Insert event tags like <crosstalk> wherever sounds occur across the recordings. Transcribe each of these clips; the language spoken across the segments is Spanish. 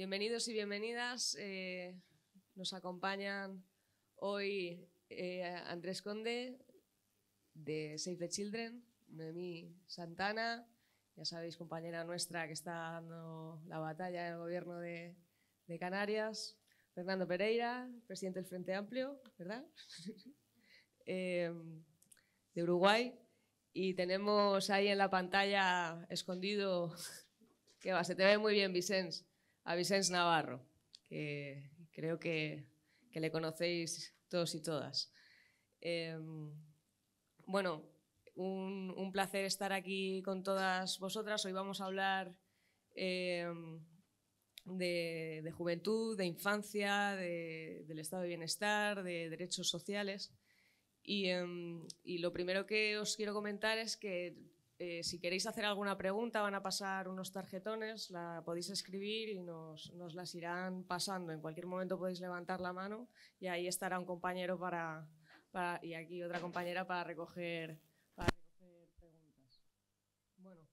Bienvenidos y bienvenidas. Eh, nos acompañan hoy eh, Andrés Conde de Save the Children, Noemí Santana, ya sabéis, compañera nuestra que está dando la batalla en el gobierno de, Canarias, Fernando Pereira, presidente del Frente Amplio, ¿verdad? <laughs> Eh, de Uruguay. Y tenemos ahí en la pantalla escondido, <laughs> que va, se te ve muy bien, Vicens, a Navarro, que creo que, le conocéis todos y todas. Em, bueno, un, placer estar aquí con todas vosotras. Hoy vamos a hablar em, de, juventud, de infancia, del estado de bienestar, de derechos sociales. Em, y lo primero que os quiero comentar es que eh, si queréis hacer alguna pregunta, van a pasar unos tarjetones, la podéis escribir y nos, las irán pasando. En cualquier momento podéis levantar la mano y ahí estará un compañero para, y aquí otra compañera para recoger, preguntas. Bueno,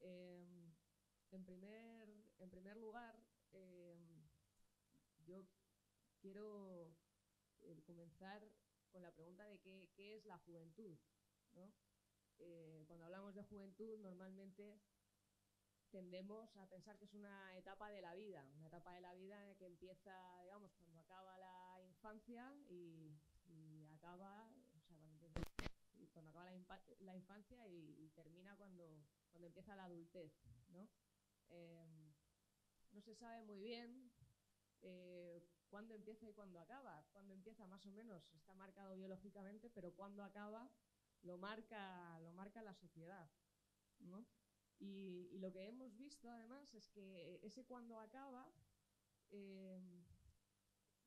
em, en, primer, en primer lugar, em, yo quiero eh, comenzar con la pregunta de qué, qué es la juventud. ¿no? Eh, cuando hablamos de juventud normalmente tendemos a pensar que es una etapa de la vida, una etapa de la vida que empieza, digamos, cuando acaba la infancia y, cuando, acaba la, infancia y, termina cuando, empieza la adultez, ¿no? Em, se sabe muy bien eh, cuándo empieza y cuándo acaba. Cuando empieza, más o menos, está marcado biológicamente, pero cuándo acaba lo marca, marca la sociedad. Y, lo que hemos visto además es que ese cuando acaba eh,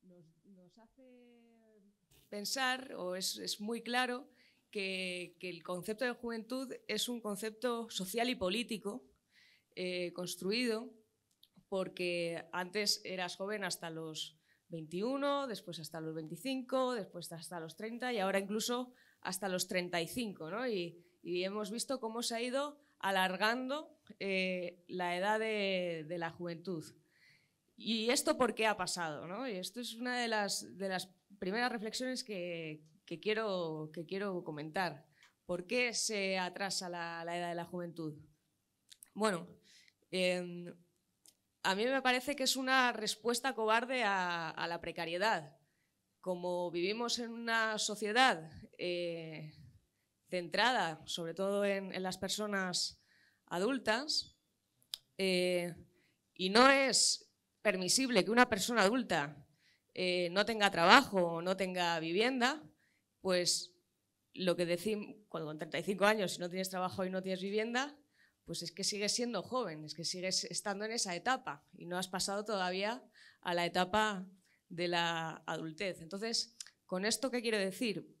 nos, hace pensar, o es, muy claro, que, el concepto de juventud es un concepto social y político eh, construido porque antes eras joven hasta los 21, después hasta los 25, después hasta los 30 y ahora incluso hasta los 35, ¿no? Y, hemos visto cómo se ha ido alargando eh, la edad de, la juventud. ¿Y esto por qué ha pasado? ¿no? Y esto es una de las, primeras reflexiones que, quiero, comentar. ¿Por qué se atrasa la, edad de la juventud? Bueno, em, a mí me parece que es una respuesta cobarde a la precariedad, como vivimos en una sociedad eh, centrada sobre todo en, las personas adultas, eh, y no es permisible que una persona adulta eh, no tenga trabajo o no tenga vivienda, pues lo que decimos, cuando con 35 años si no tienes trabajo y no tienes vivienda, pues es que sigues siendo joven, es que sigues estando en esa etapa y no has pasado todavía a la etapa de la adultez. Entonces, ¿con esto qué quiero decir?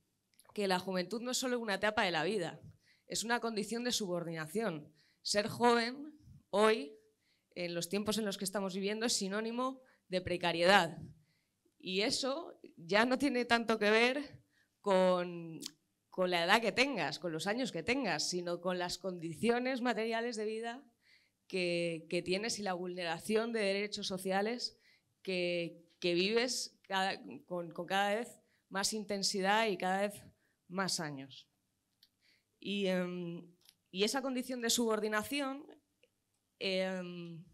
Que la juventud no es solo una etapa de la vida, es una condición de subordinación. Ser joven hoy, en los tiempos en los que estamos viviendo, es sinónimo de precariedad. Y eso ya no tiene tanto que ver con, la edad que tengas, con los años que tengas, sino con las condiciones materiales de vida que tienes y la vulneración de derechos sociales que, que vives con, cada vez más intensidad y cada vez más años. Y, em, esa condición de subordinación em,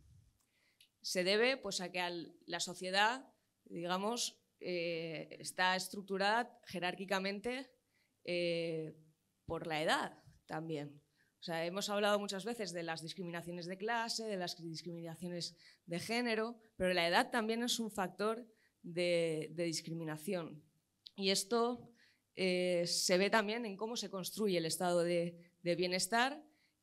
se debe pues, a que la sociedad, digamos, eh, está estructurada jerárquicamente eh, por la edad también hemos hablado muchas veces de las discriminaciones de clase, de las discriminaciones de género, pero la edad también es un factor de, discriminación. Y esto eh, se ve también en cómo se construye el estado de, bienestar,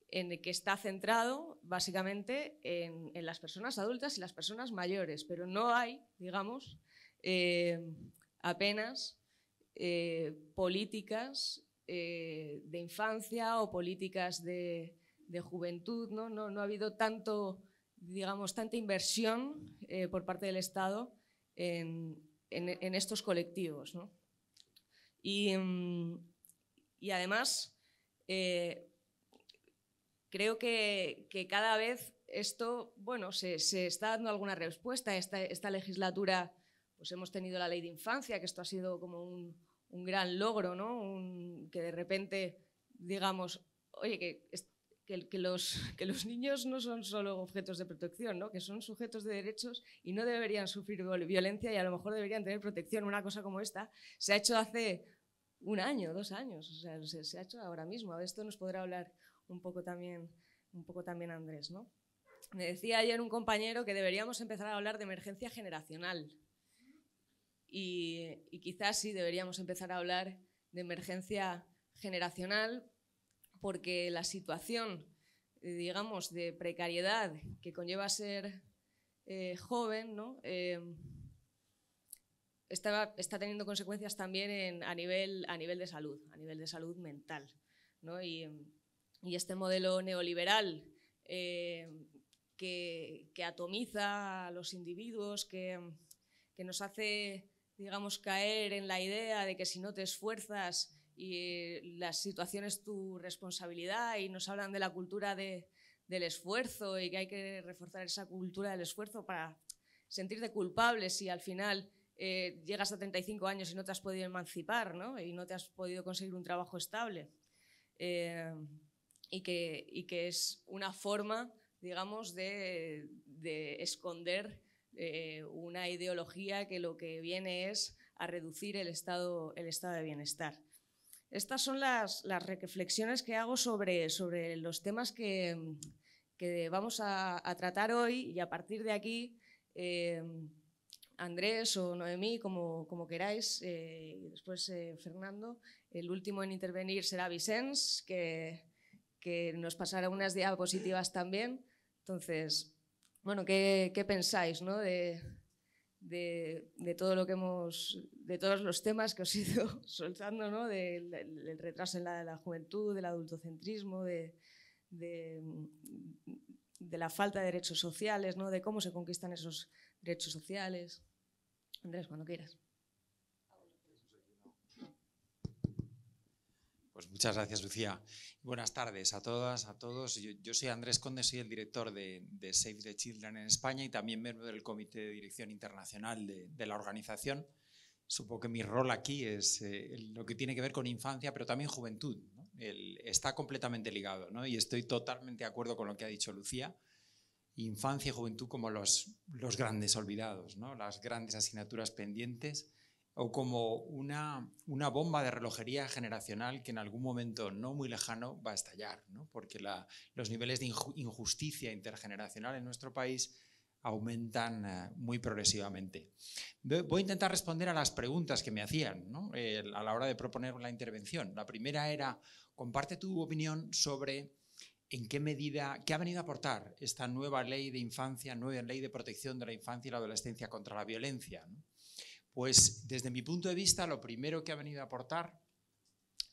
en el que está centrado básicamente en, las personas adultas y las personas mayores, pero no hay, digamos, eh, apenas eh, políticas eh, de infancia o políticas de, juventud, ¿no? ¿no? No, ha habido tanto, digamos, tanta inversión eh, por parte del Estado en, estos colectivos. Mm, y, además, eh, creo que, cada vez esto, bueno, se, está dando alguna respuesta. Esta, esta legislatura, pues hemos tenido la ley de infancia, que esto ha sido como un, un gran logro, ¿no? que de repente digamos, oye, que, los, <laughs> que los niños no son solo objetos de protección, ¿no? que son sujetos de derechos y no deberían sufrir violencia y a lo mejor deberían tener protección. Una cosa como esta se ha hecho hace un año, dos años, se, ha hecho ahora mismo. De esto nos podrá hablar un poco también, un poco también Andrés. ¿no? Me decía ayer un compañero que deberíamos empezar a hablar de emergencia generacional y, quizás sí deberíamos empezar a hablar de emergencia generacional porque la situación, digamos, de precariedad que conlleva ser eh, joven, ¿no? Eh, está, teniendo consecuencias también a, nivel, a nivel de salud, a nivel de salud mental. Y, este modelo neoliberal eh, que, atomiza a los individuos, que, que nos hace digamos, caer en la idea de que si no te esfuerzas y la situación es tu responsabilidad y nos hablan de la cultura del esfuerzo y que hay que reforzar esa cultura del esfuerzo para sentirte culpable si al final eh, llegas a 35 años y no te has podido emancipar y no te has podido conseguir un trabajo estable. Eh, y, que, que es una forma, digamos, de, de esconder eh, una ideología que lo que viene es a reducir el estado, el estado de bienestar. Estas son las, las reflexiones que hago sobre, sobre los temas que, que vamos a, tratar hoy y a partir de aquí, eh, Andrés o Noemí, como, como queráis, eh, y después Fernando, el último en intervenir será Vicens, que, que nos pasará unas diapositivas también. Entonces, bueno, ¿qué, pensáis de, todo lo que hemos, de todos los temas que os he ido <laughs> soltando, ¿no? del, retraso en la, juventud, del adultocentrismo, de, de, la falta de derechos sociales, ¿no? de cómo se conquistan esos derechos sociales? Andrés, cuando quieras. Pues muchas gracias, Lucía. Buenas tardes a todas, a todos. Yo, soy Andrés Conde, soy el director de, Save the Children en España y también miembro del Comité de Dirección Internacional de, la organización. Supongo que mi rol aquí es eh, lo que tiene que ver con infancia, pero también juventud. está completamente ligado ¿no? y estoy totalmente de acuerdo con lo que ha dicho Lucía. Infancia y juventud como los, grandes olvidados, las grandes asignaturas pendientes o como una, bomba de relojería generacional que en algún momento no muy lejano va a estallar, ¿no? porque los niveles de injusticia intergeneracional en nuestro país aumentan eh, muy progresivamente. Voy a intentar responder a las preguntas que me hacían eh, a la hora de proponer la intervención. La primera era, comparte tu opinión sobre en qué medida, qué ha venido a aportar esta nueva ley de infancia, nueva ley de protección de la infancia y la adolescencia contra la violencia. Pues desde mi punto de vista, lo primero que ha venido a aportar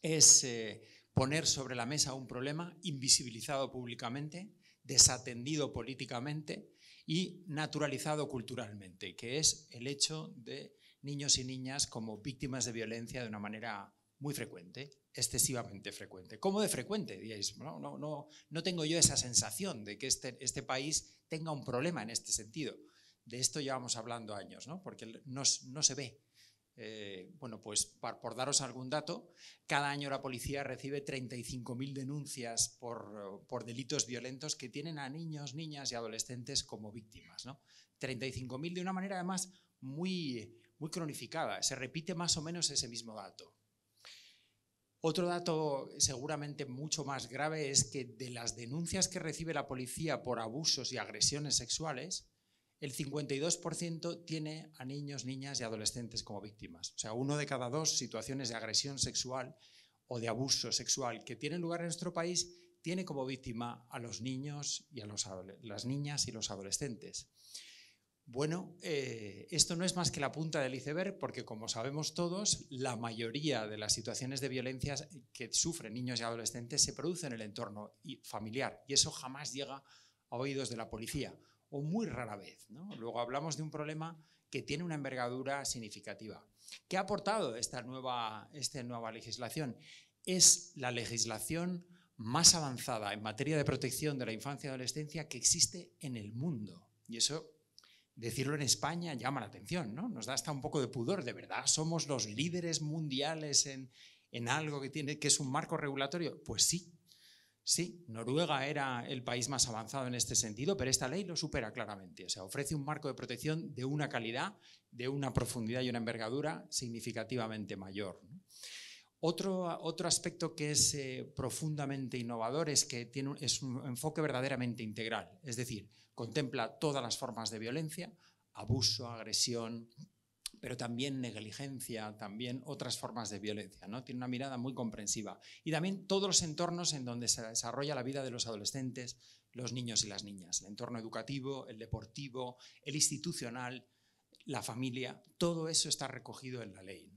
es eh, poner sobre la mesa un problema invisibilizado públicamente, desatendido políticamente y naturalizado culturalmente, que es el hecho de niños y niñas como víctimas de violencia de una manera muy frecuente, excesivamente frecuente. ¿Cómo de frecuente? Diréis, no, tengo yo esa sensación de que este, este país tenga un problema en este sentido de esto llevamos hablando años, ¿no? porque no, se ve. Eh, bueno, pues por, daros algún dato, cada año la policía recibe 35.000 denuncias por, delitos violentos que tienen a niños, niñas y adolescentes como víctimas. ¿no? 35.000 de una manera además muy, muy cronificada, se repite más o menos ese mismo dato. Otro dato seguramente mucho más grave es que de las denuncias que recibe la policía por abusos y agresiones sexuales, el 52% tiene a niños, niñas y adolescentes como víctimas. O sea, uno de cada dos situaciones de agresión sexual o de abuso sexual que tienen lugar en nuestro país tiene como víctima a los niños y a las niñas y los adolescentes. Bueno, eh, esto no es más que la punta del iceberg porque, como sabemos todos, la mayoría de las situaciones de violencia que sufren niños y adolescentes se producen en el entorno familiar y eso jamás llega a oídos de la policía o muy rara vez. Luego hablamos de un problema que tiene una envergadura significativa. ¿Qué ha aportado esta nueva, legislación? Es la legislación más avanzada en materia de protección de la infancia y adolescencia que existe en el mundo. Y eso decirlo en España llama la atención, ¿no? Nos da hasta un poco de pudor, de verdad, somos los líderes mundiales en, algo que, tiene, que es un marco regulatorio. Pues sí, Sí, Noruega era el país más avanzado en este sentido, pero esta ley lo supera claramente. O sea, ofrece un marco de protección de una calidad, de una profundidad y una envergadura significativamente mayor. Otro, aspecto que es eh, profundamente innovador es que tiene es un enfoque verdaderamente integral, es decir, contempla todas las formas de violencia, abuso, agresión, pero también negligencia, también otras formas de violencia. Tiene una mirada muy comprensiva. Y también todos los entornos en donde se desarrolla la vida de los adolescentes, los niños y las niñas. El entorno educativo, el deportivo, el institucional, la familia, todo eso está recogido en la ley.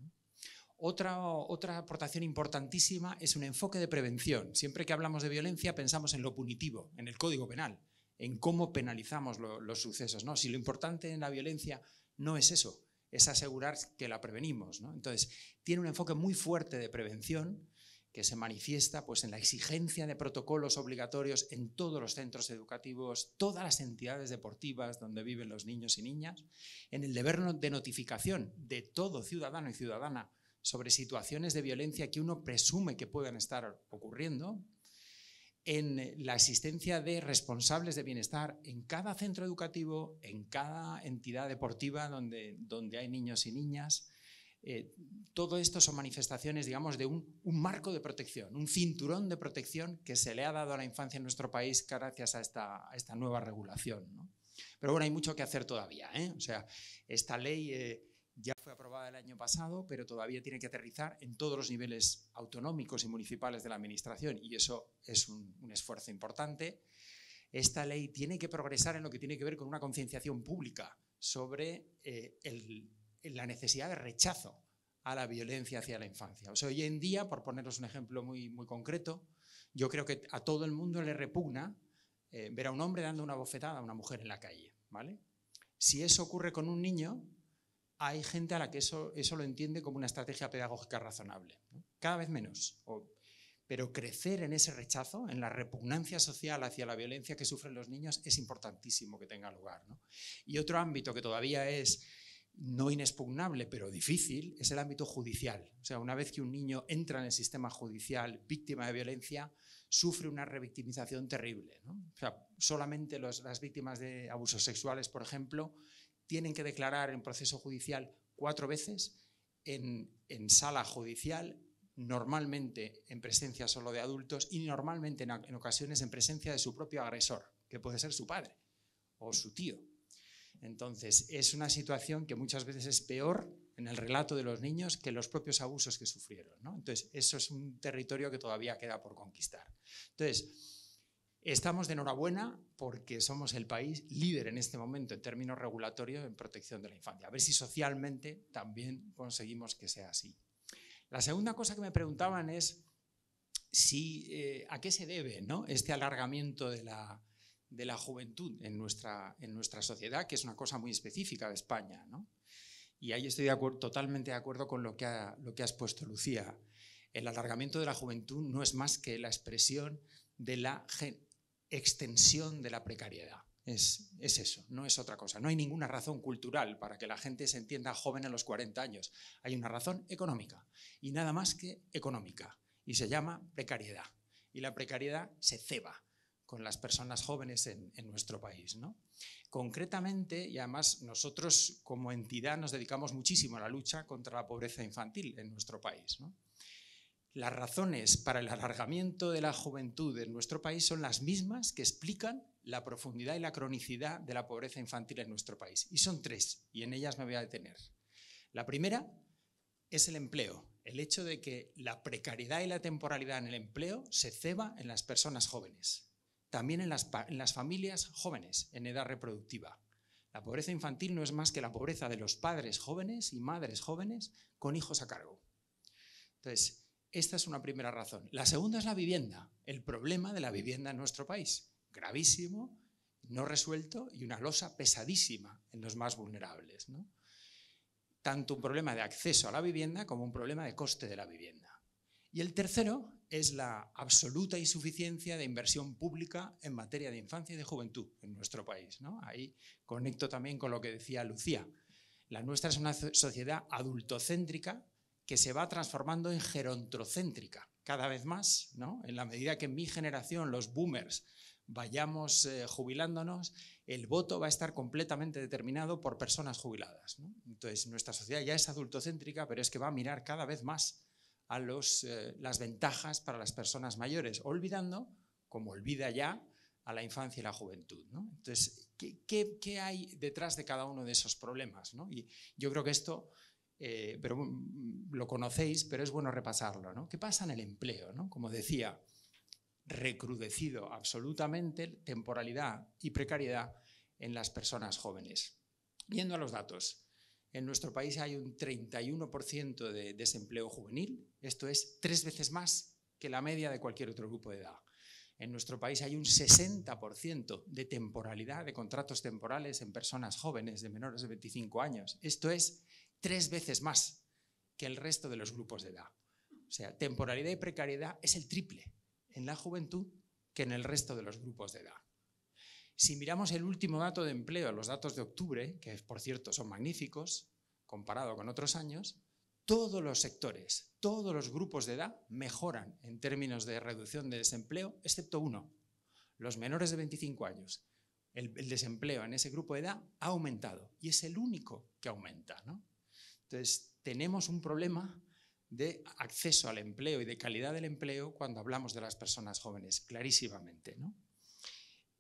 Otra, aportación importantísima es un enfoque de prevención. Siempre que hablamos de violencia pensamos en lo punitivo, en el código penal, en cómo penalizamos los sucesos. Si lo importante en la violencia no es eso, es asegurar que la prevenimos. Entonces, tiene un enfoque muy fuerte de prevención que se manifiesta pues, en la exigencia de protocolos obligatorios en todos los centros educativos, todas las entidades deportivas donde viven los niños y niñas, en el deber de notificación de todo ciudadano y ciudadana sobre situaciones de violencia que uno presume que puedan estar ocurriendo, en eh, la existencia de responsables de bienestar en cada centro educativo, en cada entidad deportiva donde, donde hay niños y niñas. Eh, todo esto son manifestaciones, digamos, de un, marco de protección, un cinturón de protección que se le ha dado a la infancia en nuestro país gracias a esta, esta nueva regulación. Pero bueno, hay mucho que hacer todavía. ¿eh? O sea, esta ley... Eh, del año pasado, pero todavía tiene que aterrizar en todos los niveles autonómicos y municipales de la Administración y eso es un, esfuerzo importante. Esta ley tiene que progresar en lo que tiene que ver con una concienciación pública sobre eh, la necesidad de rechazo a la violencia hacia la infancia. O sea, hoy en día, por poneros un ejemplo muy, muy concreto, yo creo que a todo el mundo le repugna eh, ver a un hombre dando una bofetada a una mujer en la calle. ¿vale? Si eso ocurre con un niño, hay gente a la que eso, lo entiende como una estrategia pedagógica razonable. Cada vez menos. pero crecer en ese rechazo, en la repugnancia social hacia la violencia que sufren los niños, es importantísimo que tenga lugar. Y otro ámbito que todavía es no inexpugnable, pero difícil, es el ámbito judicial. O sea, una vez que un niño entra en el sistema judicial víctima de violencia, sufre una revictimización terrible. sea, solamente las víctimas de abusos sexuales, por ejemplo, tienen que declarar en proceso judicial cuatro veces, en, sala judicial, normalmente en presencia solo de adultos y normalmente en, ocasiones en presencia de su propio agresor, que puede ser su padre o su tío. Entonces, es una situación que muchas veces es peor en el relato de los niños que los propios abusos que sufrieron. Entonces, eso es un territorio que todavía queda por conquistar. Entonces, Estamos de enhorabuena porque somos el país líder en este momento en términos regulatorios en protección de la infancia. A ver si socialmente también conseguimos que sea así. La segunda cosa que me preguntaban es si, eh, a qué se debe ¿no? este alargamiento de la, de la juventud en nuestra, en nuestra, sociedad, que es una cosa muy específica de España. ¿no? Y ahí estoy de acuerdo, totalmente de acuerdo con lo que, lo que has puesto, Lucía. El alargamiento de la juventud no es más que la expresión de la extensión de la precariedad. Es, eso, no es otra cosa. No hay ninguna razón cultural para que la gente se entienda joven a los 40 años. Hay una razón económica y nada más que económica. Y se llama precariedad. Y la precariedad se ceba con las personas jóvenes en, en nuestro país. ¿no? Concretamente, y además nosotros como entidad nos dedicamos muchísimo a la lucha contra la pobreza infantil en nuestro país. ¿no? las razones para el alargamiento de la juventud en nuestro país son las mismas que explican la profundidad y la cronicidad de la pobreza infantil en nuestro país. Y son tres, y en ellas me voy a detener. La primera es el empleo, el hecho de que la precariedad y la temporalidad en el empleo se ceba en las personas jóvenes, también en las, familias jóvenes en edad reproductiva. La pobreza infantil no es más que la pobreza de los padres jóvenes y madres jóvenes con hijos a cargo. Entonces, esta es una primera razón. La segunda es la vivienda, el problema de la vivienda en nuestro país. Gravísimo, no resuelto y una losa pesadísima en los más vulnerables. Tanto un problema de acceso a la vivienda como un problema de coste de la vivienda. Y el tercero es la absoluta insuficiencia de inversión pública en materia de infancia y de juventud en nuestro país. Ahí conecto también con lo que decía Lucía. La nuestra es una sociedad adultocéntrica que se va transformando en gerontrocéntrica cada vez más, ¿no? En la medida que mi generación, los boomers, vayamos eh, jubilándonos, el voto va a estar completamente determinado por personas jubiladas. Entonces, nuestra sociedad ya es adultocéntrica, pero es que va a mirar cada vez más a los, eh, las ventajas para las personas mayores, olvidando, como olvida ya, a la infancia y la juventud. Entonces, ¿qué, hay detrás de cada uno de esos problemas? Y yo creo que esto eh, pero mm, lo conocéis, pero es bueno repasarlo, ¿no? ¿Qué pasa en el empleo? ¿no? Como decía, recrudecido absolutamente temporalidad y precariedad en las personas jóvenes. Yendo a los datos, en nuestro país hay un 31% de desempleo juvenil, esto es tres veces más que la media de cualquier otro grupo de edad. En nuestro país hay un 60% de temporalidad, de contratos temporales en personas jóvenes de menores de 25 años. Esto es tres veces más que el resto de los grupos de edad. O sea, temporalidad y precariedad es el triple en la juventud que en el resto de los grupos de edad. Si miramos el último dato de empleo, los datos de octubre, que por cierto son magníficos, comparado con otros años, todos los sectores, todos los grupos de edad mejoran en términos de reducción de desempleo, excepto uno, los menores de 25 años. El, desempleo en ese grupo de edad ha aumentado y es el único que aumenta. ¿no? Entonces, tenemos un problema de acceso al empleo y de calidad del empleo cuando hablamos de las personas jóvenes, clarísimamente.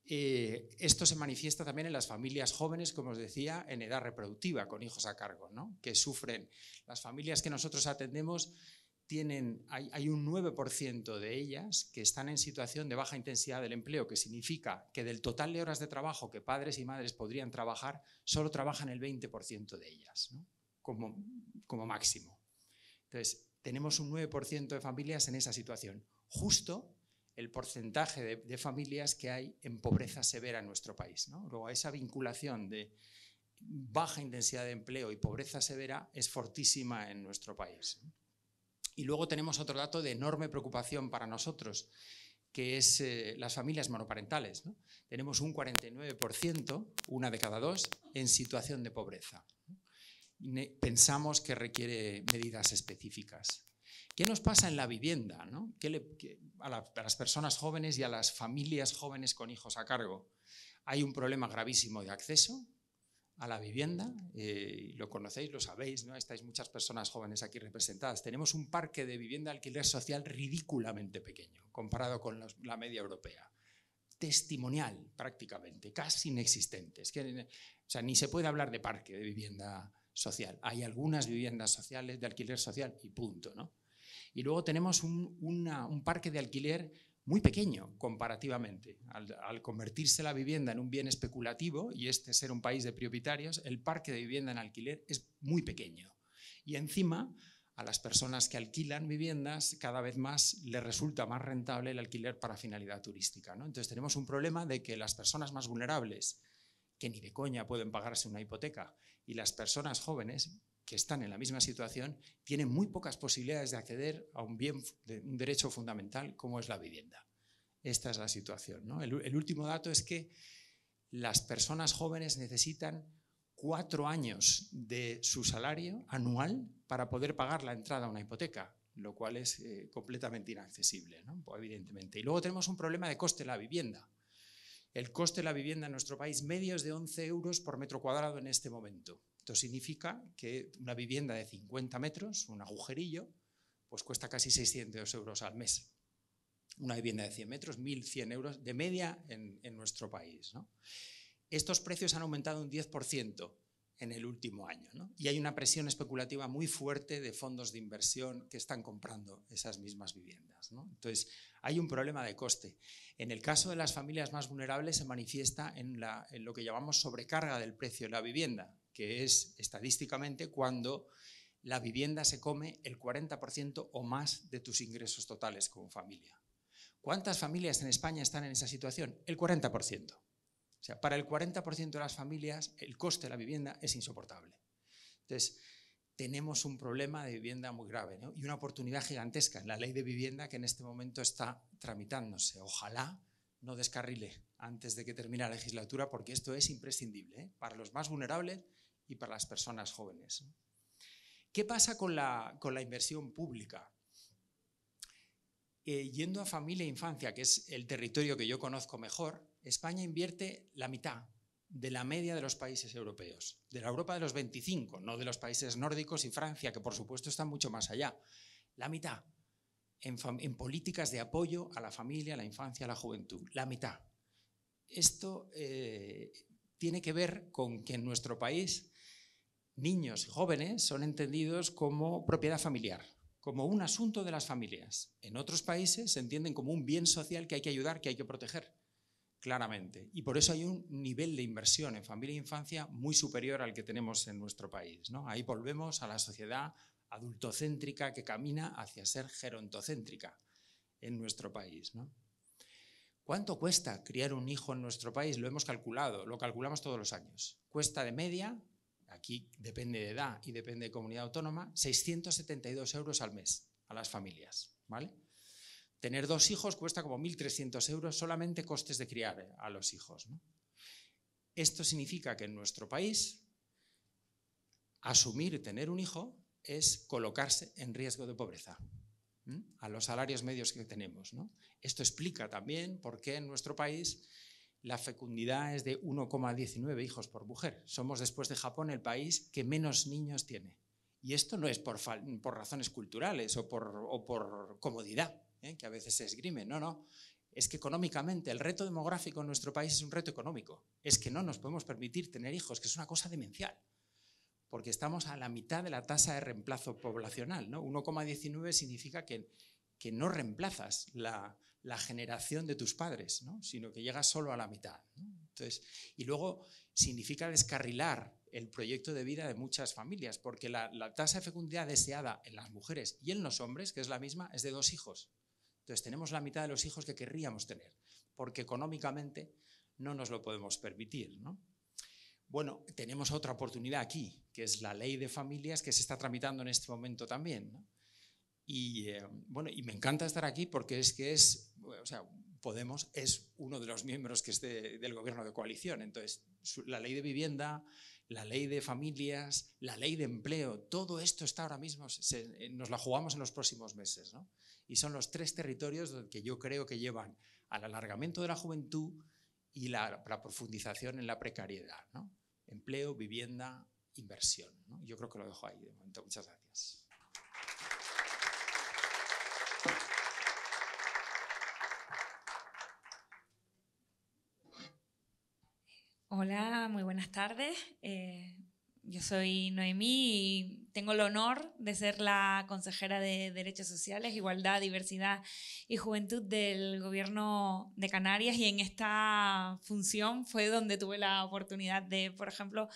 Eh, esto se manifiesta también en las familias jóvenes, como os decía, en edad reproductiva, con hijos a cargo, que sufren. Las familias que nosotros atendemos tienen, hay, hay un 9% de ellas que están en situación de baja intensidad del empleo, que significa que del total de horas de trabajo que padres y madres podrían trabajar, solo trabajan el 20% de ellas. ¿no? como, máximo. Entonces, tenemos un 9% de familias en esa situación, justo el porcentaje de, familias que hay en pobreza severa en nuestro país. Luego, esa vinculación de baja intensidad de empleo y pobreza severa es fortísima en nuestro país. Y luego tenemos otro dato de enorme preocupación para nosotros, que es eh, las familias monoparentales. Tenemos un 49%, una de cada dos, en situación de pobreza pensamos que requiere medidas específicas. ¿Qué nos pasa en la vivienda? ¿no? ¿Qué le, a, las personas jóvenes y a las familias jóvenes con hijos a cargo? Hay un problema gravísimo de acceso a la vivienda, eh, lo conocéis, lo sabéis, ¿no? estáis muchas personas jóvenes aquí representadas. Tenemos un parque de vivienda alquiler social ridículamente pequeño comparado con la media europea testimonial prácticamente, casi inexistente. o sea, ni se puede hablar de parque de vivienda social. Hay algunas viviendas sociales de alquiler social y punto. ¿no? Y luego tenemos un, parque de alquiler muy pequeño comparativamente. Al, convertirse la vivienda en un bien especulativo y este ser un país de prioritarios, el parque de vivienda en alquiler es muy pequeño. Y encima, a las personas que alquilan viviendas, cada vez más les resulta más rentable el alquiler para finalidad turística. ¿no? Entonces tenemos un problema de que las personas más vulnerables, que ni de coña pueden pagarse una hipoteca y las personas jóvenes que están en la misma situación tienen muy pocas posibilidades de acceder a un bien, un derecho fundamental como es la vivienda. Esta es la situación. El, último dato es que las personas jóvenes necesitan cuatro años de su salario anual para poder pagar la entrada a una hipoteca, lo cual es eh, completamente inaccesible, pues, evidentemente. Y luego tenemos un problema de coste de la vivienda. El coste de la vivienda en nuestro país medio es de 11 euros por metro cuadrado en este momento. Esto significa que una vivienda de 50 metros, un agujerillo, pues cuesta casi 600 euros al mes. Una vivienda de 100 metros, 1.100 euros de media en, nuestro país. Estos precios han aumentado un 10% en el último año. Y hay una presión especulativa muy fuerte de fondos de inversión que están comprando esas mismas viviendas. Entonces, hay un problema de coste. En el caso de las familias más vulnerables se manifiesta en, en lo que llamamos sobrecarga del precio de la vivienda, que es estadísticamente cuando la vivienda se come el 40% o más de tus ingresos totales como familia. ¿Cuántas familias en España están en esa situación? El 40% sea, para el 40% de las familias el coste de la vivienda es insoportable. Entonces, tenemos un problema de vivienda muy grave y una oportunidad gigantesca en la ley de vivienda que en este momento está tramitándose. Ojalá no descarrile antes de que termine la legislatura porque esto es imprescindible ¿eh? para los más vulnerables y para las personas jóvenes. ¿Qué pasa con la, inversión pública? Eh, yendo a familia e infancia, que es el territorio que yo conozco mejor, España invierte la mitad de la media de los países europeos, de la Europa de los 25, no de los países nórdicos y Francia, que por supuesto están mucho más allá. La mitad en, políticas de apoyo a la familia, a la infancia, a la juventud. La mitad. Esto eh, tiene que ver con que en nuestro país niños y jóvenes son entendidos como propiedad familiar, como un asunto de las familias. En otros países se entienden como un bien social que hay que ayudar, que hay que proteger claramente. Y por eso hay un nivel de inversión en familia e infancia muy superior al que tenemos en nuestro país. Ahí volvemos a la sociedad adultocéntrica que camina hacia ser gerontocéntrica en nuestro país. ¿Cuánto cuesta criar un hijo en nuestro país? Lo hemos calculado, lo calculamos todos los años. Cuesta de media, aquí depende de edad y depende de comunidad autónoma, 672 euros al mes a las familias. ¿vale? Tener dos hijos cuesta como 1.300 euros solamente costes de criar eh, a los hijos. Esto significa que en nuestro país asumir tener un hijo es colocarse en riesgo de pobreza a los salarios medios que tenemos. Esto explica también por qué en nuestro país la fecundidad es de 1,19 hijos por mujer. Somos después de Japón el país que menos niños tiene. Y esto no es por, razones culturales o por, o por comodidad. ¿eh? que a veces se esgrime. No, no. Es que económicamente el reto demográfico en nuestro país es un reto económico. Es que no nos podemos permitir tener hijos, que es una cosa demencial. Porque estamos a la mitad de la tasa de reemplazo poblacional. ¿no? 1,19 significa que, no reemplazas la, generación de tus padres, sino que llegas solo a la mitad. y luego significa descarrilar el proyecto de vida de muchas familias, porque la, tasa de fecundidad deseada en las mujeres y en los hombres, que es la misma, es de dos hijos. Entonces tenemos la mitad de los hijos que querríamos tener, porque económicamente no nos lo podemos permitir. Bueno, tenemos otra oportunidad aquí, que es la ley de familias que se está tramitando en este momento también. Y eh, bueno, y me encanta estar aquí porque es que es o sea, Podemos es uno de los miembros que es del gobierno de coalición. Entonces, la ley de vivienda, la ley de familias, la ley de empleo, todo esto está ahora mismo, eh, nos la jugamos en los próximos meses. Y son los tres territorios que yo creo que llevan al alargamiento de la juventud y la, profundización en la precariedad. Empleo, vivienda, inversión. Yo creo que lo dejo ahí de momento. Muchas gracias. Hola, muy buenas tardes. Eh, yo soy Noemí y tengo el honor de ser la consejera de Derechos Sociales, Igualdad, Diversidad y Juventud del Gobierno de Canarias y en esta función fue donde tuve la oportunidad de, por ejemplo,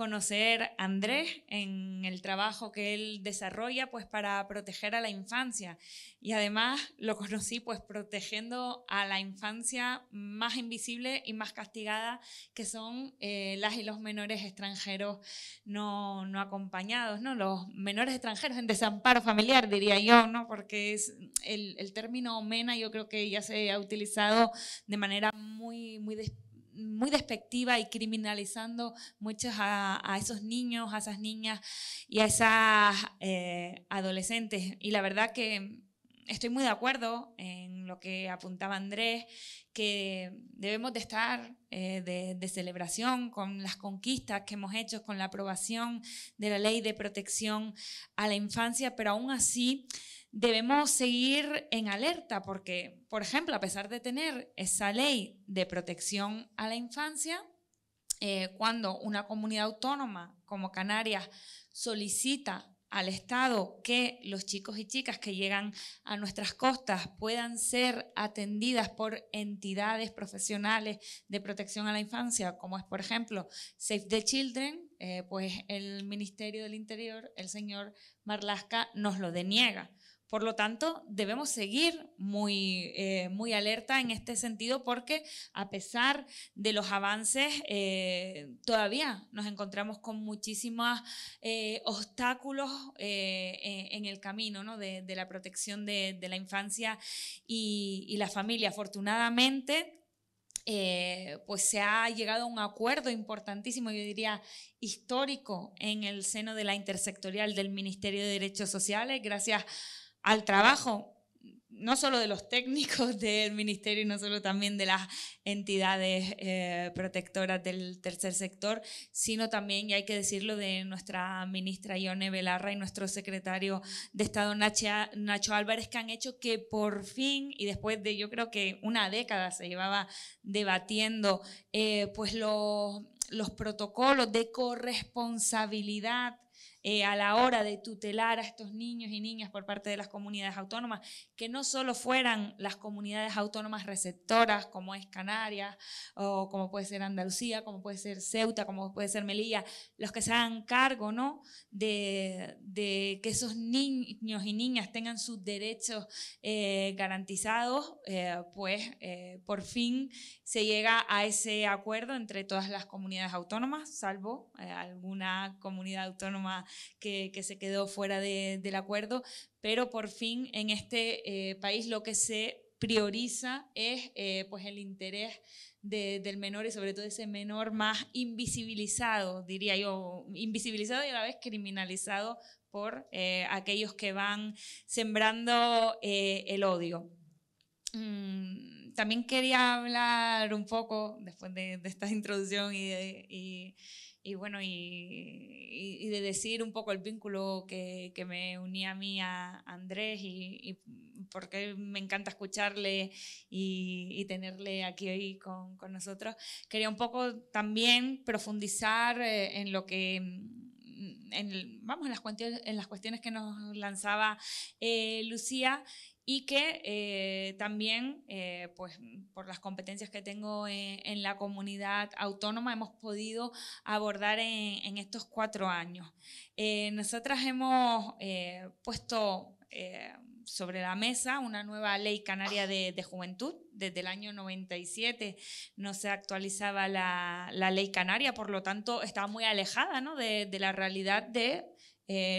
conocer a Andrés en el trabajo que él desarrolla pues para proteger a la infancia y además lo conocí pues protegiendo a la infancia más invisible y más castigada que son eh, las y los menores extranjeros no, no, acompañados, ¿no? los menores extranjeros en desamparo familiar diría yo, ¿no? porque es el, el término MENA yo creo que ya se ha utilizado de manera muy, muy muy despectiva y criminalizando muchos a, esos niños, a esas niñas y a esas eh, adolescentes. Y la verdad que estoy muy de acuerdo en lo que apuntaba Andrés, que debemos de estar eh, de, de, celebración con las conquistas que hemos hecho, con la aprobación de la ley de protección a la infancia, pero aún así debemos seguir en alerta porque, por ejemplo, a pesar de tener esa ley de protección a la infancia, eh, cuando una comunidad autónoma como Canarias solicita al Estado que los chicos y chicas que llegan a nuestras costas puedan ser atendidas por entidades profesionales de protección a la infancia, como es, por ejemplo, Save the Children, eh, pues el Ministerio del Interior, el señor Marlasca, nos lo deniega. Por lo tanto, debemos seguir muy, eh, muy alerta en este sentido porque a pesar de los avances, eh, todavía nos encontramos con muchísimos eh, obstáculos en el camino de, la protección de, la infancia y, la familia. Afortunadamente, pues se ha llegado a un acuerdo importantísimo, yo diría histórico, en el seno de la intersectorial del Ministerio de Derechos Sociales, gracias al trabajo no solo de los técnicos <laughs> del ministerio, y no solo también de las entidades eh, protectoras del tercer sector, sino también, y hay que decirlo, de nuestra ministra Ione Belarra y nuestro secretario de Estado Nacho Álvarez, que han hecho que por fin, y después de yo creo que una década se llevaba debatiendo, eh, pues los protocolos de corresponsabilidad eh, a la hora de tutelar a estos niños y niñas por parte de las comunidades autónomas, que no solo fueran las comunidades autónomas receptoras, como es Canarias, o como puede ser Andalucía, como puede ser Ceuta, como puede ser Melilla, los que se hagan cargo ¿no? de, que esos niños y niñas tengan sus derechos eh, garantizados, eh, pues por fin se llega a ese acuerdo entre todas las comunidades autónomas, salvo alguna comunidad autónoma que, se quedó fuera del acuerdo, pero por fin en este eh, país lo que se prioriza es eh, pues el interés del menor y sobre todo ese menor más invisibilizado, diría yo, invisibilizado y a la vez criminalizado por eh, aquellos que van sembrando el odio. Mm, también quería hablar un poco, después de, esta introducción y y bueno, y, de decir un poco el vínculo que, me unía a mí a Andrés y, porque me encanta escucharle y, tenerle aquí hoy con, nosotros, quería un poco también profundizar eh, en lo que... En, vamos, en las, cuestiones, en las cuestiones que nos lanzaba eh, Lucía y que eh, también, eh, pues, por las competencias que tengo eh, en, la comunidad autónoma, hemos podido abordar en, estos cuatro años. nosotras hemos puesto sobre la mesa una nueva ley canaria de, juventud. Desde el año 97 no se actualizaba la, ley canaria, por lo tanto, estaba muy alejada de, la realidad de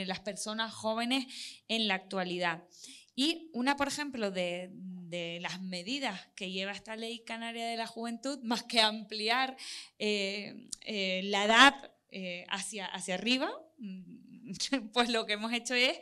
las personas jóvenes en la actualidad. Y una, por ejemplo, de, las medidas que lleva esta ley canaria de la juventud, <laughs> más que ampliar eh, eh, la edad eh, hacia, hacia arriba, mm, <laughs> pues lo que hemos hecho es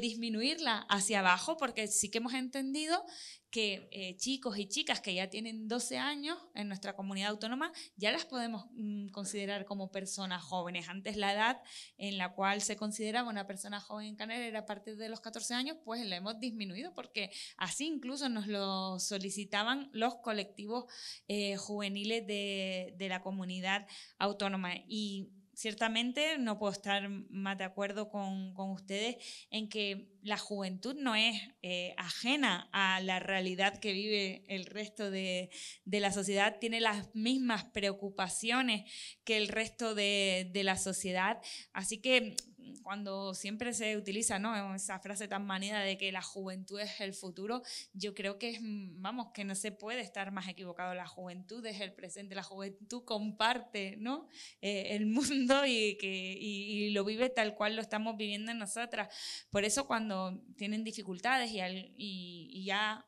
disminuirla hacia abajo, porque sí que hemos entendido que eh, chicos y chicas que ya tienen 12 años en nuestra comunidad autónoma ya las podemos mm, considerar como personas jóvenes. Antes la edad en la cual se consideraba una persona joven en Canarias era a partir de los 14 años, pues la hemos disminuido porque así incluso nos lo solicitaban los colectivos eh, juveniles de, de la comunidad autónoma. Y ciertamente no puedo estar más de acuerdo con, ustedes en que la juventud no es eh, ajena a la realidad que vive el resto de, la sociedad, tiene las mismas preocupaciones que el resto de, de la sociedad. Así que cuando siempre se utiliza, ¿no? Esa frase tan manida de que la juventud es el futuro, yo creo que mm, vamos, que no se puede estar más equivocado. La juventud es el presente, la juventud comparte, ¿no? Eh, el mundo y, que, y, lo vive tal cual lo estamos viviendo nosotras. Por eso cuando tienen dificultades y, y, ya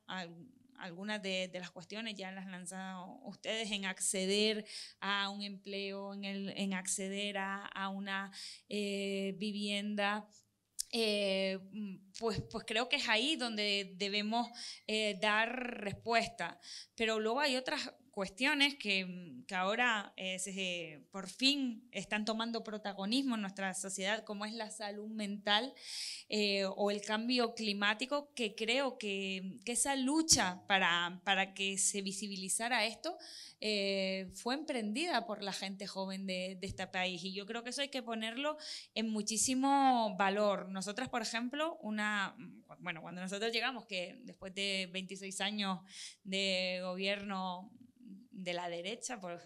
algunas de, las cuestiones ya las lanzado ustedes en acceder a un empleo, en, acceder a, una eh, vivienda. Eh, pues, pues creo que es ahí donde debemos eh, dar respuesta. Pero luego hay otras cuestiones que, mm, ahora eh, eh, por fin están tomando protagonismo en nuestra sociedad, como es la salud mental eh, o el cambio climático, que creo que, esa lucha para, que se visibilizara esto fue emprendida por la gente joven de, de, este país. Y yo creo que eso hay que ponerlo en muchísimo valor. Nosotras, por ejemplo, una, bueno, cuando nosotros llegamos, que después de 26 años de gobierno, de la derecha, por,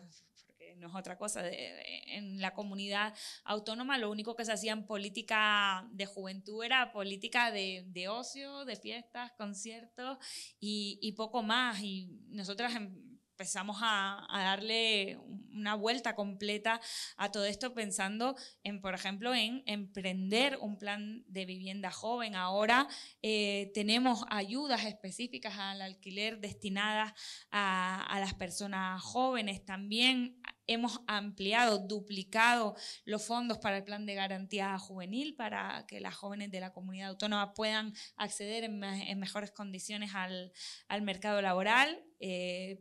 porque no es otra cosa, en la comunidad autónoma lo único que se hacía en política de juventud era política de, ocio, de fiestas, conciertos y, y, poco más. Y nosotras en, empezamos a, darle una vuelta completa a todo esto pensando en, por ejemplo, en emprender un plan de vivienda joven. Ahora eh, tenemos ayudas específicas al alquiler destinadas a, las personas jóvenes. También hemos ampliado, duplicado los fondos para el plan de garantía juvenil para que las jóvenes de la comunidad autónoma puedan acceder en, mejores condiciones al, mercado laboral. Eh,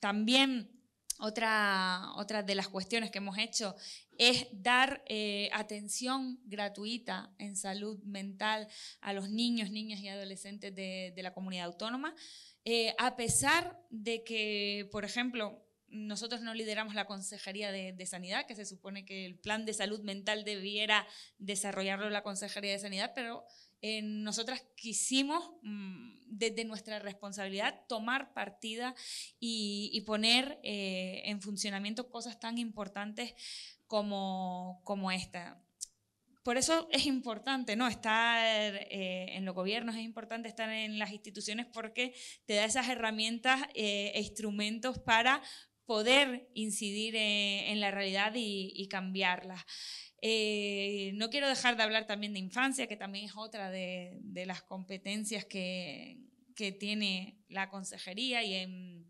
también otra, de las cuestiones que hemos hecho es dar eh, atención gratuita en salud mental a los niños, niñas y adolescentes de, la comunidad autónoma, eh, a pesar de que, por ejemplo, nosotros no lideramos la Consejería de, de, Sanidad, que se supone que el plan de salud mental debiera desarrollarlo la Consejería de Sanidad, pero eh, nosotras quisimos mm, desde nuestra responsabilidad tomar partida y, poner eh, en funcionamiento cosas tan importantes como, esta por eso es importante no estar eh, en los gobiernos, es importante estar en las instituciones porque te da esas herramientas e instrumentos para poder incidir en la realidad y, y cambiarla. Eh, no quiero dejar de hablar también de infancia, que también es otra de, las competencias que, tiene la consejería y en,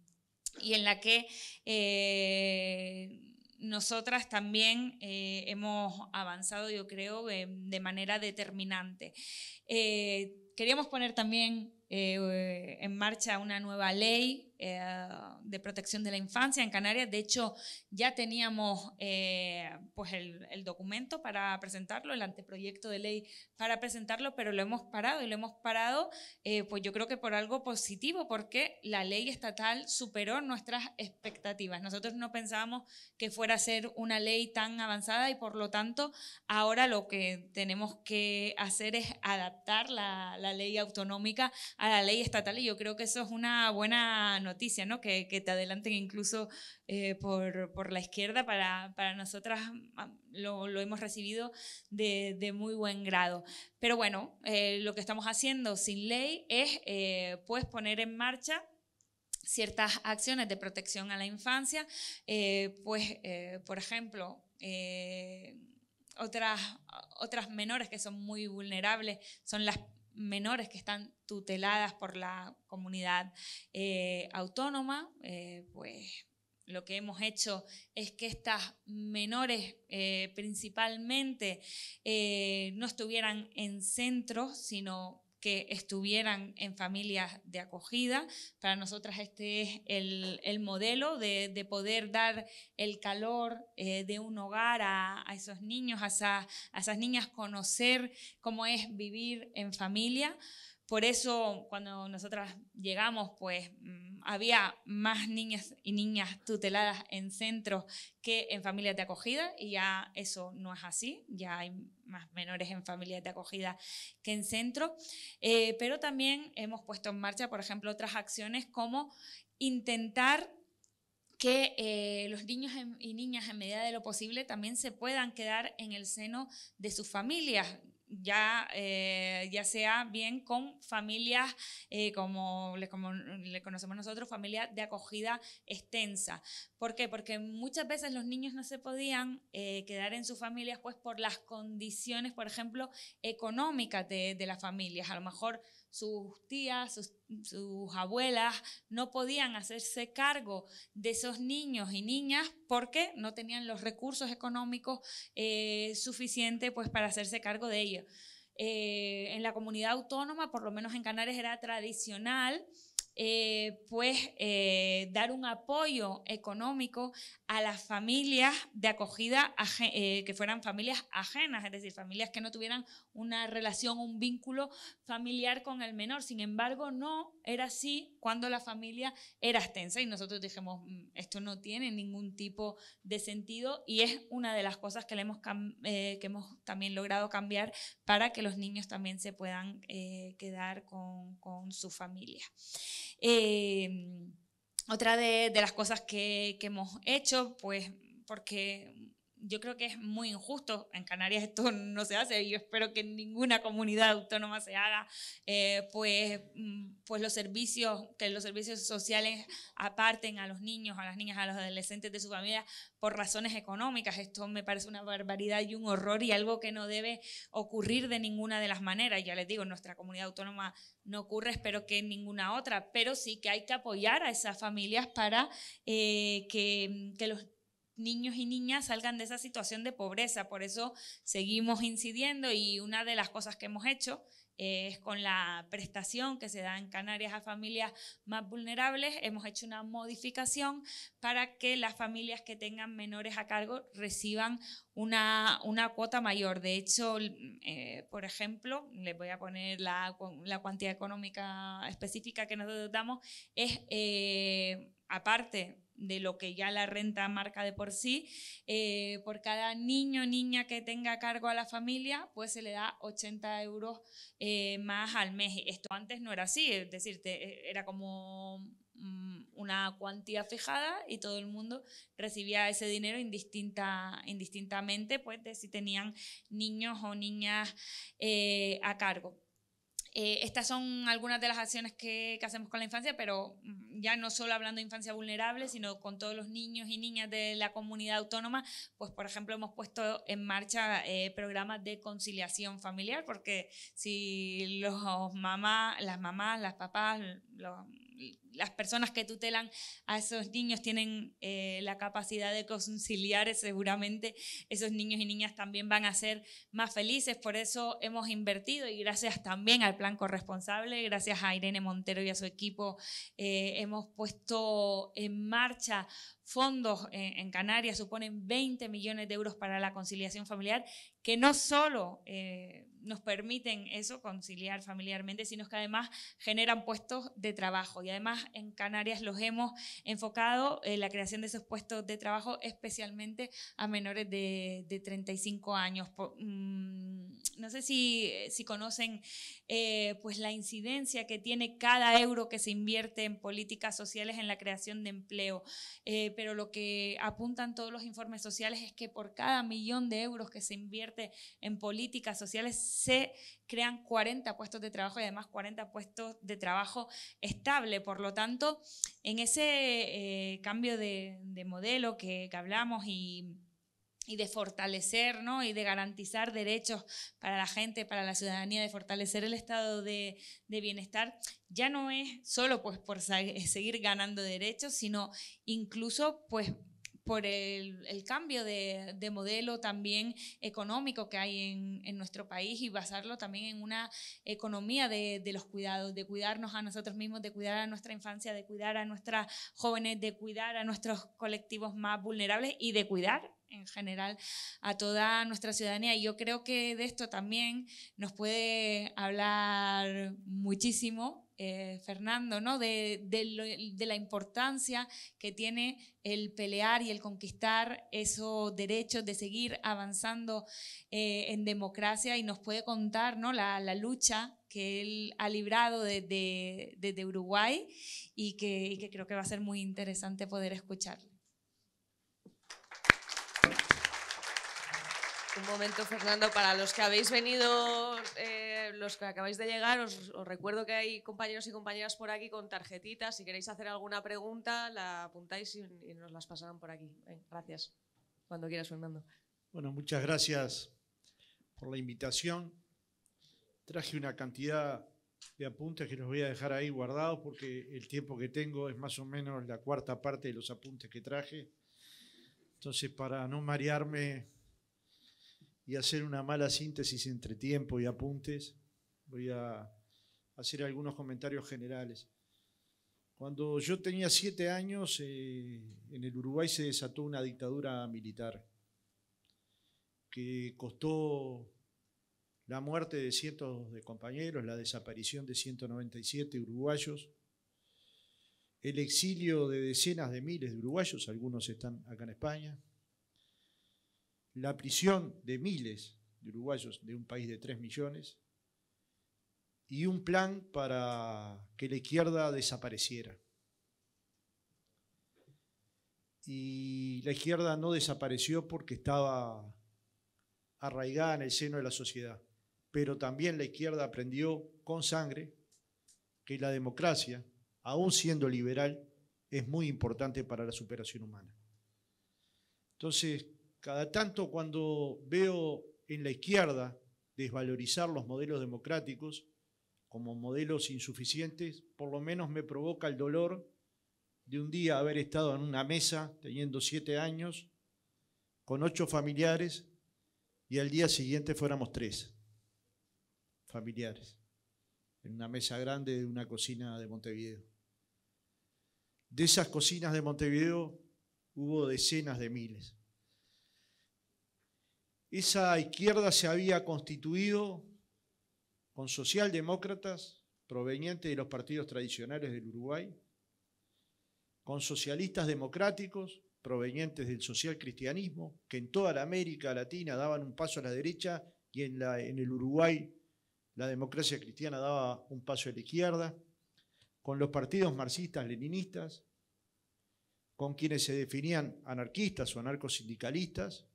la que eh, nosotras también eh, hemos avanzado, yo creo, de manera determinante. queríamos poner también en marcha una nueva ley eh, de protección de la infancia en Canarias. De hecho, ya teníamos eh, pues el, documento para presentarlo, el anteproyecto de ley para presentarlo, pero lo hemos parado y lo hemos parado, eh, pues yo creo que por algo positivo, porque la ley estatal superó nuestras expectativas. Nosotros no pensábamos que fuera a ser una ley tan avanzada y por lo tanto ahora lo que tenemos que hacer es adaptar la, la ley autonómica a la ley estatal y yo creo que eso es una buena noticia noticia, ¿no? Que, te adelanten incluso eh, por, la izquierda, para, nosotras ah, lo, hemos recibido de, muy buen grado. Pero bueno, eh, lo que estamos haciendo sin ley es eh, pues poner en marcha ciertas acciones de protección a la infancia, pues por ejemplo, otras, otras menores que son muy vulnerables, son las menores que están tuteladas por la comunidad eh, autónoma, eh, pues lo que hemos hecho es que estas menores eh, principalmente no estuvieran en centros, sino que estuvieran en familias de acogida. Para nosotras este es el, modelo de, poder dar el calor eh, de un hogar a, esos niños, a, a esas niñas, conocer cómo es vivir en familia. Por eso cuando nosotras llegamos, pues mm, había más niñas y niñas tuteladas en centros que en familias de acogida y ya eso no es así, ya hay más menores en familias de acogida que en centros, eh, pero también hemos puesto en marcha, por ejemplo, otras acciones como intentar que eh, los niños y niñas en medida de lo posible también se puedan quedar en el seno de sus familias, ya, eh, ya sea bien con familias, eh, como, le, conocemos nosotros, familias de acogida extensa. ¿Por qué? Porque muchas veces los niños no se podían eh, quedar en sus familias pues por las condiciones, por ejemplo, económicas de, de las familias. A lo mejor sus tías, sus, abuelas no podían hacerse cargo de esos niños y niñas porque no tenían los recursos económicos eh, suficientes pues, para hacerse cargo de ellos. Eh, en la comunidad autónoma, por lo menos en Canarias, era tradicional eh, pues eh, dar un apoyo económico a las familias de acogida eh, que fueran familias ajenas, es decir, familias que no tuvieran una relación, un vínculo familiar con el menor. Sin embargo, no era así cuando la familia era extensa y nosotros dijimos, mm, esto no tiene ningún tipo de sentido y es una de las cosas que, le hemos, que hemos también logrado cambiar para que los niños también se puedan quedar con, con su familia. Em, otra de, las cosas que hemos hecho, pues porque yo creo que es muy injusto. En Canarias esto <laughs> no se hace y yo espero que en ninguna comunidad autónoma se haga. Eh, pues, mm, pues los servicios, que los servicios sociales aparten a los niños, a las niñas, a los adolescentes de su familia por razones económicas. Esto me parece una barbaridad y un horror y algo que no debe ocurrir de ninguna de las maneras. Ya les digo, en nuestra comunidad autónoma no ocurre, espero que en ninguna otra, pero sí que hay que apoyar a esas familias para eh, que, que los niños y niñas salgan de esa situación de pobreza. Por eso seguimos incidiendo y una de las cosas que hemos hecho eh, es con la prestación que se da en Canarias a familias más vulnerables, hemos hecho una modificación para que las familias que tengan menores a cargo reciban una, una cuota mayor. De hecho, eh, por ejemplo, les voy a poner la, cuantía económica específica que nosotros damos, es eh, aparte de lo que ya la renta marca de por sí, eh, por cada niño o niña que tenga a cargo a la familia, pues se le da 80 euros eh, más al mes. Esto antes no era así, es decir, eh, era como mm, una cuantía fijada y todo el mundo recibía ese dinero indistinta, indistintamente pues, de si tenían niños o niñas a cargo. Eh, estas son algunas de las acciones que, hacemos con la infancia, pero mm, ya no solo hablando de infancia vulnerable, sino con todos los niños y niñas de la comunidad autónoma, pues por ejemplo hemos puesto en marcha eh, programas de conciliación familiar, porque si los mamás, las mamás, las papás, los las personas que tutelan a esos niños tienen eh, la capacidad de conciliar, seguramente esos niños y niñas también van a ser más felices. Por eso hemos invertido y gracias también al plan corresponsable, gracias a Irene Montero y a su equipo, eh, hemos puesto en marcha fondos en, Canarias, suponen 20 millones de euros para la conciliación familiar, que no solo... Eh, nos permiten eso, conciliar familiarmente, sino que además generan puestos de trabajo. Y además en Canarias los hemos enfocado en eh, la creación de esos puestos de trabajo especialmente a menores de, 35 años. Mm, no sé si, si conocen eh, pues la incidencia que tiene cada euro que se invierte en políticas sociales en la creación de empleo, eh, pero lo que apuntan todos los informes sociales es que por cada millón de euros que se invierte en políticas sociales se crean 40 puestos de trabajo y además 40 puestos de trabajo estable. Por lo tanto, en ese eh, cambio de, modelo que, hablamos y de fortalecer ¿no? y de garantizar derechos para la gente, para la ciudadanía, de fortalecer el estado de, de, bienestar, ya no es solo pues, por seguir ganando derechos, sino incluso pues, por el, cambio de, modelo también económico que hay en, nuestro país y basarlo también en una economía de, de, los cuidados, de cuidarnos a nosotros mismos, de cuidar a nuestra infancia, de cuidar a nuestras jóvenes, de cuidar a nuestros colectivos más vulnerables y de cuidar en general a toda nuestra ciudadanía. Y yo creo que de esto también nos puede hablar muchísimo eh, Fernando, ¿no? De, la importancia que tiene el pelear y el conquistar esos derechos, de seguir avanzando eh, en democracia y nos puede contar ¿no? la, lucha que él ha librado desde, Uruguay y que, y que creo que va a ser muy interesante poder escucharlo. un momento, Fernando, para los que habéis venido, eh, los que acabáis de llegar, os, recuerdo que hay compañeros y compañeras por aquí con tarjetitas. Si queréis hacer alguna pregunta, la apuntáis y, nos las pasarán por aquí. gracias. Cuando quieras, Fernando. Bueno, muchas gracias por la invitación. Traje una cantidad de apuntes que los voy a dejar ahí guardados porque el tiempo que tengo es más o menos la cuarta parte de los apuntes que traje. Entonces, para no marearme, y hacer una mala síntesis entre tiempo y apuntes, voy a hacer algunos comentarios generales. Cuando yo tenía siete años, eh, en el Uruguay se desató una dictadura militar que costó la muerte de cientos de compañeros, la desaparición de 197 uruguayos, el exilio de decenas de miles de uruguayos, algunos están acá en España, la prisión de miles de uruguayos de un país de 3 millones y un plan para que la izquierda desapareciera. Y la izquierda no desapareció porque estaba arraigada en el seno de la sociedad, pero también la izquierda aprendió con sangre que la democracia, aún siendo liberal, es muy importante para la superación humana. Entonces, cada tanto cuando veo en la izquierda desvalorizar los modelos democráticos como modelos insuficientes, por lo menos me provoca el dolor de un día haber estado en una mesa teniendo siete años, con ocho familiares, y al día siguiente fuéramos tres familiares, en una mesa grande de una cocina de Montevideo. De esas cocinas de Montevideo hubo decenas de miles. Esa izquierda se había constituido con socialdemócratas provenientes de los partidos tradicionales del Uruguay, con socialistas democráticos provenientes del socialcristianismo, que en toda la América Latina daban un paso a la derecha y en, en el Uruguay la democracia cristiana daba un paso a la izquierda, con los partidos marxistas-leninistas, con quienes se definían anarquistas o anarcosindicalistas,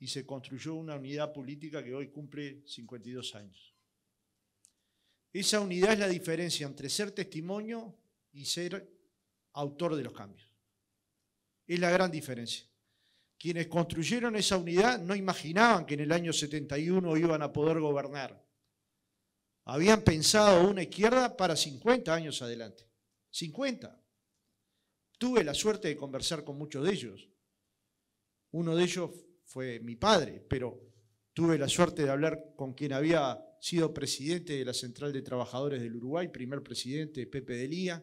y se construyó una unidad política que hoy cumple 52 años. Esa unidad es la diferencia entre ser testimonio y ser autor de los cambios. Es la gran diferencia. Quienes construyeron esa unidad no imaginaban que en el año 71 iban a poder gobernar. Habían pensado una izquierda para 50 años adelante. 50. Tuve la suerte de conversar con muchos de ellos. Uno de ellos fue mi padre, pero tuve la suerte de hablar con quien había sido presidente de la Central de Trabajadores del Uruguay, primer presidente Pepe Delía,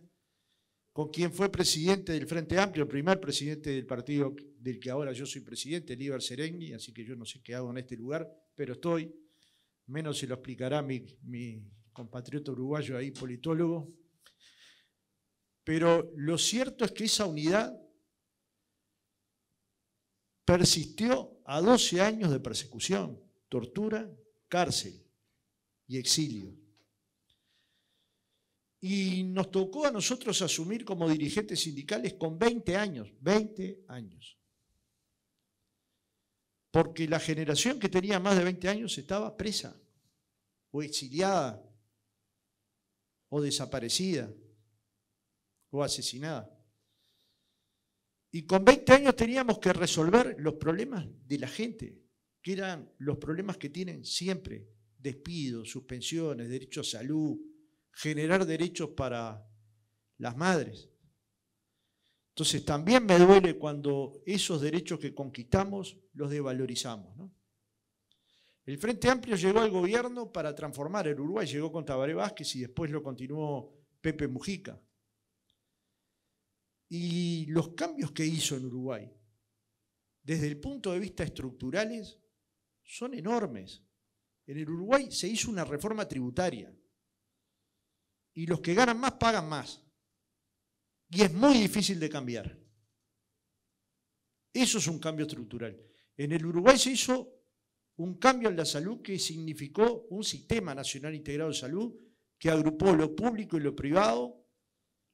con quien fue presidente del Frente Amplio, primer presidente del partido del que ahora yo soy presidente, Líber Serengi, así que yo no sé qué hago en este lugar, pero estoy, menos se lo explicará mi, mi compatriota uruguayo ahí, politólogo. Pero lo cierto es que esa unidad persistió a 12 años de persecución, tortura, cárcel y exilio. Y nos tocó a nosotros asumir como dirigentes sindicales con 20 años, 20 años. Porque la generación que tenía más de 20 años estaba presa o exiliada o desaparecida o asesinada. Y con 20 años teníamos que resolver los problemas de la gente, que eran los problemas que tienen siempre, despidos, suspensiones, derechos a salud, generar derechos para las madres. Entonces también me duele cuando esos derechos que conquistamos los devalorizamos. El Frente Amplio llegó al gobierno para transformar el Uruguay, llegó con Tabaré Vázquez y después lo continuó Pepe Mujica y los cambios que hizo en Uruguay, desde el punto de vista estructurales, son enormes. En el Uruguay se hizo una reforma tributaria y los que ganan más pagan más. Y es muy difícil de cambiar. Eso es un cambio estructural. En el Uruguay se hizo un cambio en la salud que significó un sistema nacional integrado de salud que agrupó lo público y lo privado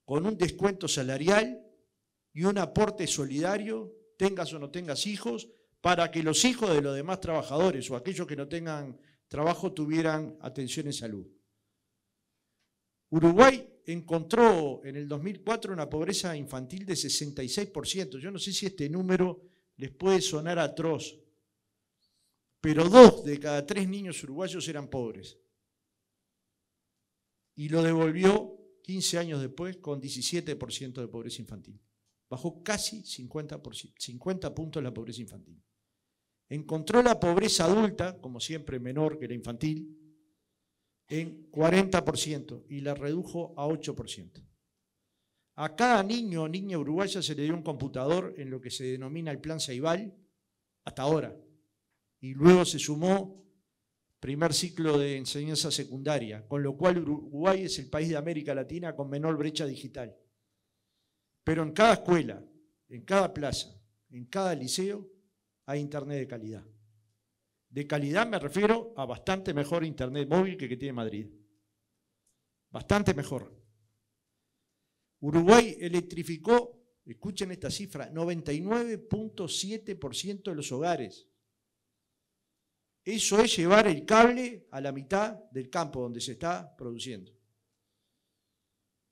con un descuento salarial y un aporte solidario, tengas o no tengas hijos, para que los hijos de los demás trabajadores o aquellos que no tengan trabajo tuvieran atención en salud. Uruguay encontró en el 2004 una pobreza infantil de 66%. Yo no sé si este número les puede sonar atroz, pero dos de cada tres niños uruguayos eran pobres. Y lo devolvió 15 años después con 17% de pobreza infantil bajó casi 50, puntos la pobreza infantil. Encontró la pobreza adulta, como siempre menor que la infantil, en 40% y la redujo a 8%. A cada niño o niña uruguaya se le dio un computador en lo que se denomina el Plan Ceibal hasta ahora. Y luego se sumó primer ciclo de enseñanza secundaria, con lo cual Uruguay es el país de América Latina con menor brecha digital. Pero en cada escuela, en cada plaza, en cada liceo hay internet de calidad. De calidad me refiero a bastante mejor internet móvil que el que tiene Madrid. Bastante mejor. Uruguay electrificó, escuchen esta cifra, 99.7% de los hogares. Eso es llevar el cable a la mitad del campo donde se está produciendo.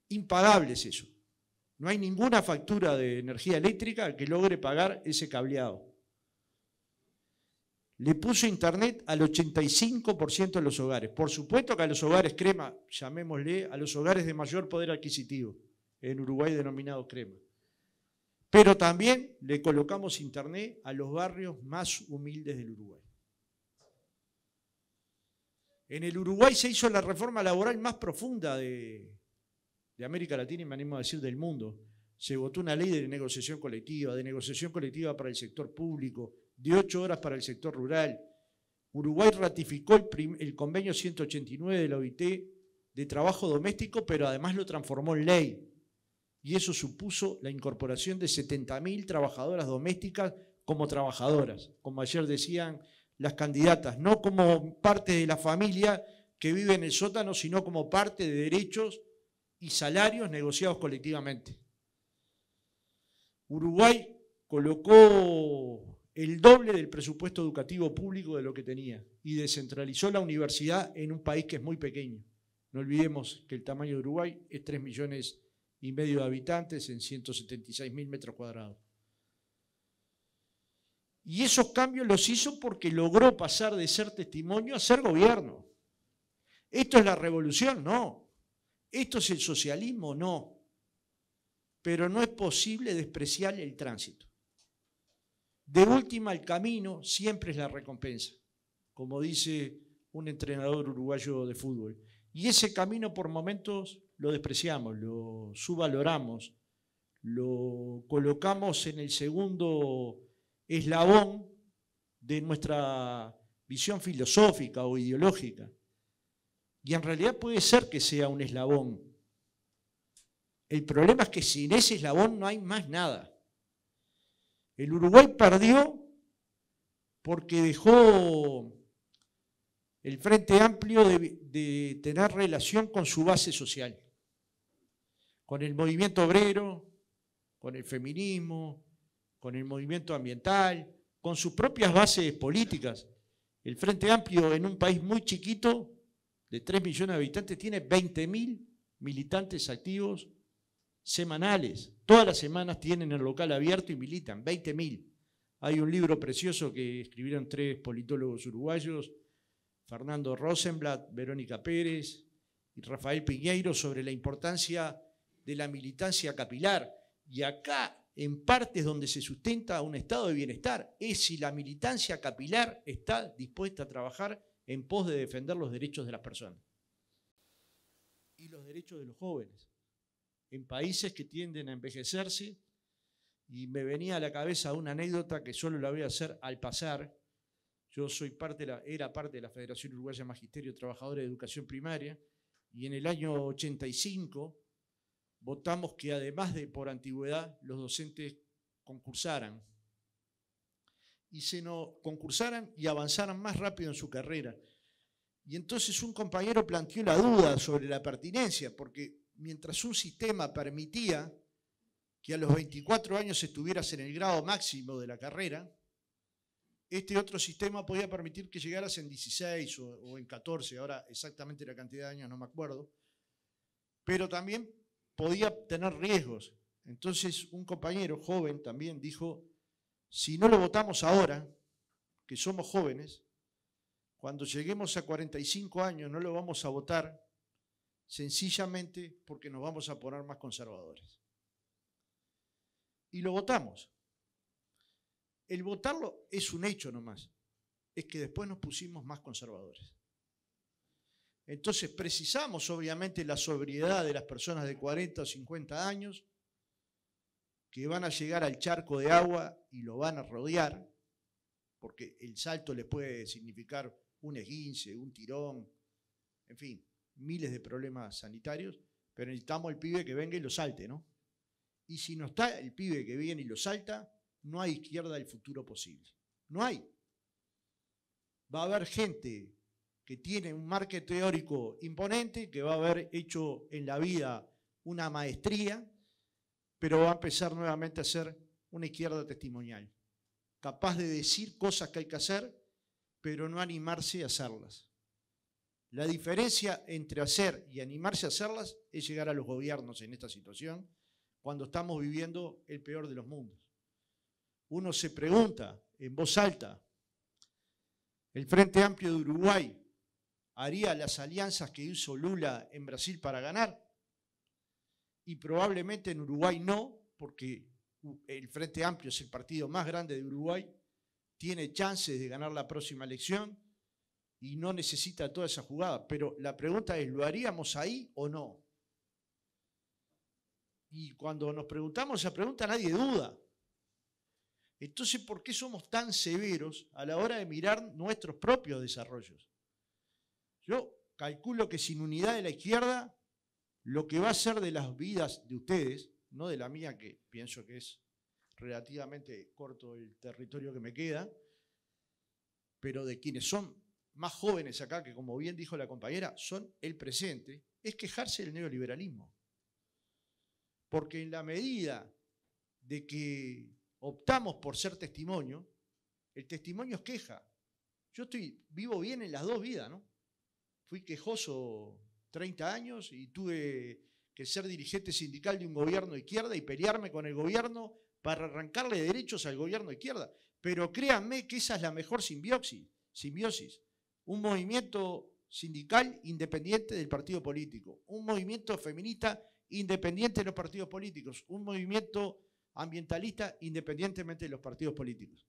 Impagable es eso. No hay ninguna factura de energía eléctrica que logre pagar ese cableado. Le puso internet al 85% de los hogares. Por supuesto que a los hogares crema, llamémosle, a los hogares de mayor poder adquisitivo, en Uruguay denominado crema. Pero también le colocamos internet a los barrios más humildes del Uruguay. En el Uruguay se hizo la reforma laboral más profunda de, de América Latina y me animo a decir del mundo. Se votó una ley de negociación colectiva, de negociación colectiva para el sector público, de ocho horas para el sector rural. Uruguay ratificó el, el convenio 189 de la OIT de trabajo doméstico, pero además lo transformó en ley. Y eso supuso la incorporación de 70.000 trabajadoras domésticas como trabajadoras, como ayer decían las candidatas, no como parte de la familia que vive en el sótano, sino como parte de derechos y salarios negociados colectivamente. Uruguay colocó el doble del presupuesto educativo público de lo que tenía y descentralizó la universidad en un país que es muy pequeño. No olvidemos que el tamaño de Uruguay es 3 millones y medio de habitantes en 176 mil metros cuadrados. Y esos cambios los hizo porque logró pasar de ser testimonio a ser gobierno. Esto es la revolución, no. ¿Esto es el socialismo? No. Pero no es posible despreciar el tránsito. De última, el camino siempre es la recompensa, como dice un entrenador uruguayo de fútbol. Y ese camino por momentos lo despreciamos, lo subvaloramos, lo colocamos en el segundo eslabón de nuestra visión filosófica o ideológica. Y en realidad puede ser que sea un eslabón. El problema es que sin ese eslabón no hay más nada. El Uruguay perdió porque dejó el Frente Amplio de, tener relación con su base social, con el movimiento obrero, con el feminismo, con el movimiento ambiental, con sus propias bases políticas. El Frente Amplio en un país muy chiquito de 3 millones de habitantes tiene 20.000 militantes activos semanales. Todas las semanas tienen el local abierto y militan, 20.000. Hay un libro precioso que escribieron tres politólogos uruguayos, Fernando Rosenblatt, Verónica Pérez y Rafael Piñeiro, sobre la importancia de la militancia capilar. Y acá, en partes donde se sustenta un estado de bienestar, es si la militancia capilar está dispuesta a trabajar en pos de defender los derechos de las personas y los derechos de los jóvenes en países que tienden a envejecerse. Y me venía a la cabeza una anécdota que solo la voy a hacer al pasar. Yo soy parte la, era parte de la Federación Uruguaya Magisterio Trabajadores de Educación Primaria y en el año 85 votamos que además de por antigüedad los docentes concursaran y se no concursaran y avanzaran más rápido en su carrera. Y entonces un compañero planteó la duda sobre la pertinencia, porque mientras un sistema permitía que a los 24 años estuvieras en el grado máximo de la carrera, este otro sistema podía permitir que llegaras en 16 o, o, en 14, ahora exactamente la cantidad de años no me acuerdo, pero también podía tener riesgos. Entonces un compañero joven también dijo, si no lo votamos ahora, que somos jóvenes, cuando lleguemos a 45 años no lo vamos a votar sencillamente porque nos vamos a poner más conservadores. Y lo votamos. El votarlo es un hecho nomás, es que después nos pusimos más conservadores. Entonces precisamos obviamente la sobriedad de las personas de 40 o 50 años, que van a llegar al charco de agua y lo van a rodear, porque el salto les puede significar un esguince, un tirón, en fin, miles de problemas sanitarios, pero necesitamos el pibe que venga y lo salte, ¿no? Y si no está el pibe que viene y lo salta, no hay izquierda del futuro posible. No hay. Va a haber gente que tiene un marco teórico imponente, que va a haber hecho en la vida una maestría, pero va a empezar nuevamente a ser una izquierda testimonial, capaz de decir cosas que hay que hacer, pero no animarse a hacerlas. La diferencia entre hacer y animarse a hacerlas es llegar a los gobiernos en esta situación, cuando estamos viviendo el peor de los mundos. Uno se pregunta en voz alta, ¿el Frente Amplio de Uruguay haría las alianzas que hizo Lula en Brasil para ganar? y probablemente en Uruguay no, porque el Frente Amplio es el partido más grande de Uruguay, tiene chances de ganar la próxima elección y no necesita toda esa jugada. Pero la pregunta es, ¿lo haríamos ahí o no? Y cuando nos preguntamos esa pregunta nadie duda. Entonces, ¿por qué somos tan severos a la hora de mirar nuestros propios desarrollos? Yo calculo que sin unidad de la izquierda lo que va a ser de las vidas de ustedes, no de la mía, que pienso que es relativamente corto el territorio que me queda, pero de quienes son más jóvenes acá, que como bien dijo la compañera, son el presente, es quejarse del neoliberalismo. Porque en la medida de que optamos por ser testimonio, el testimonio es queja. Yo estoy, vivo bien en las dos vidas, ¿no? Fui quejoso 30 años y tuve que ser dirigente sindical de un gobierno de izquierda y pelearme con el gobierno para arrancarle derechos al gobierno de izquierda. Pero créanme que esa es la mejor simbiosis, simbiosis. Un movimiento sindical independiente del partido político, un movimiento feminista independiente de los partidos políticos, un movimiento ambientalista independientemente de los partidos políticos.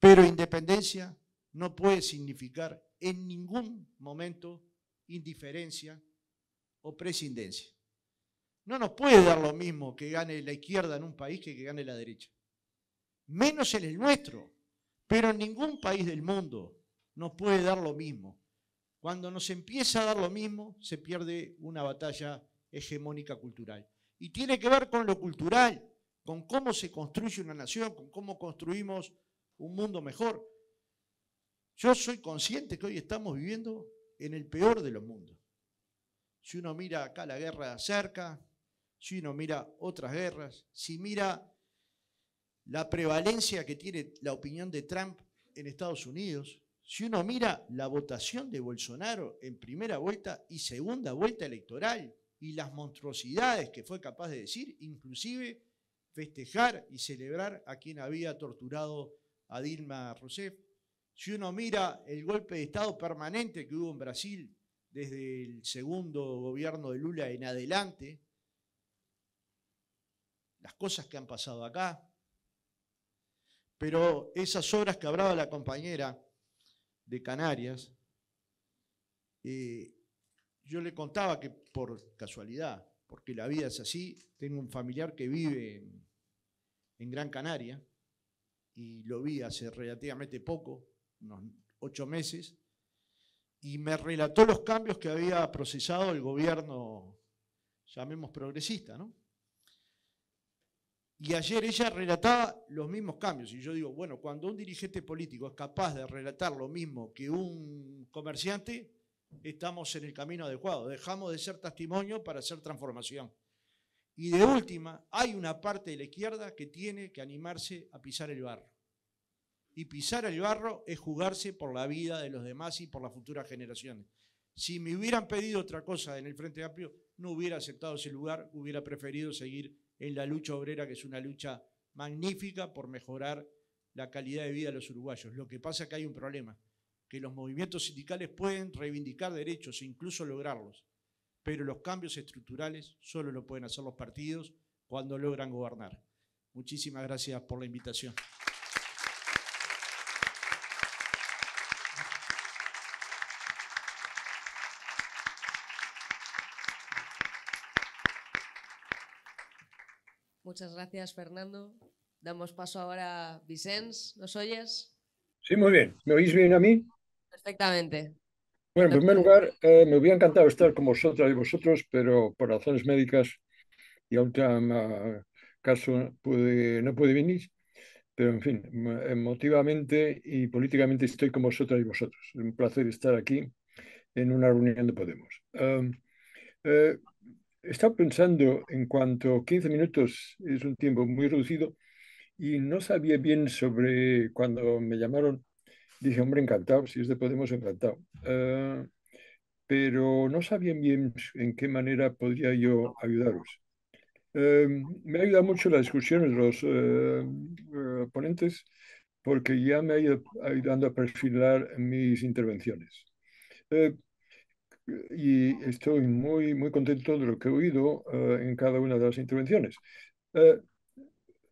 Pero independencia no puede significar en ningún momento indiferencia o prescindencia. No nos puede dar lo mismo que gane la izquierda en un país que que gane la derecha. Menos en el nuestro. Pero en ningún país del mundo nos puede dar lo mismo. Cuando nos empieza a dar lo mismo, se pierde una batalla hegemónica cultural. Y tiene que ver con lo cultural, con cómo se construye una nación, con cómo construimos un mundo mejor. Yo soy consciente que hoy estamos viviendo en el peor de los mundos. Si uno mira acá la guerra de cerca, si uno mira otras guerras, si mira la prevalencia que tiene la opinión de Trump en Estados Unidos, si uno mira la votación de Bolsonaro en primera vuelta y segunda vuelta electoral y las monstruosidades que fue capaz de decir, inclusive festejar y celebrar a quien había torturado a Dilma Rousseff, si uno mira el golpe de Estado permanente que hubo en Brasil desde el segundo gobierno de Lula en adelante, las cosas que han pasado acá, pero esas obras que hablaba la compañera de Canarias, eh, yo le contaba que por casualidad, porque la vida es así, tengo un familiar que vive en Gran Canaria y lo vi hace relativamente poco, unos ocho meses, y me relató los cambios que había procesado el gobierno, llamemos progresista, ¿no? Y ayer ella relataba los mismos cambios. Y yo digo, bueno, cuando un dirigente político es capaz de relatar lo mismo que un comerciante, estamos en el camino adecuado. Dejamos de ser testimonio para hacer transformación. Y de última, hay una parte de la izquierda que tiene que animarse a pisar el barro. Y pisar el barro es jugarse por la vida de los demás y por las futuras generaciones. Si me hubieran pedido otra cosa en el Frente Amplio, no hubiera aceptado ese lugar, hubiera preferido seguir en la lucha obrera, que es una lucha magnífica por mejorar la calidad de vida de los uruguayos. Lo que pasa es que hay un problema, que los movimientos sindicales pueden reivindicar derechos e incluso lograrlos, pero los cambios estructurales solo lo pueden hacer los partidos cuando logran gobernar. Muchísimas gracias por la invitación. Muchas gracias, Fernando. Damos paso ahora a Vicens. ¿Nos oyes? Sí, muy bien. ¿Me oís bien a mí? Perfectamente. Bueno, en primer lugar, eh, me hubiera encantado estar con vosotras y vosotros, pero por razones médicas y a última ah, caso no pude venir. Pero, en fin, emotivamente y políticamente estoy con vosotras y vosotros. Es un placer estar aquí en una reunión de Podemos. Eh, estaba pensando en cuanto 15 minutos es un tiempo muy reducido y no sabía bien sobre cuando me llamaron. Dije, hombre, encantado, si es de Podemos, encantado. Ah, pero no sabía bien en qué manera podría yo ayudaros. Em, me ha ayudado mucho las discusiones de los eh, ponentes porque ya me ha ido ayudando a perfilar mis intervenciones. Eh, y estoy muy, muy contento de lo que he oído eh, en cada una de las intervenciones. Eh,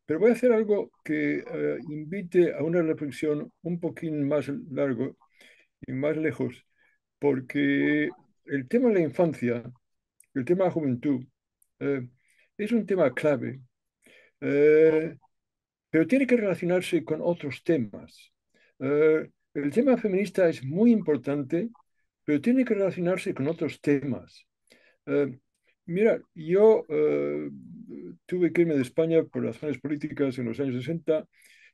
pero voy a hacer algo que eh, invite a una reflexión un poquín más largo y más lejos, porque el tema de la infancia, el tema de la juventud, es un tema clave, pero tiene que relacionarse con otros temas. el tema feminista es muy importante pero tiene que relacionarse con otros temas. Eh, mira, yo eh, tuve que irme de España por razones políticas en los años 60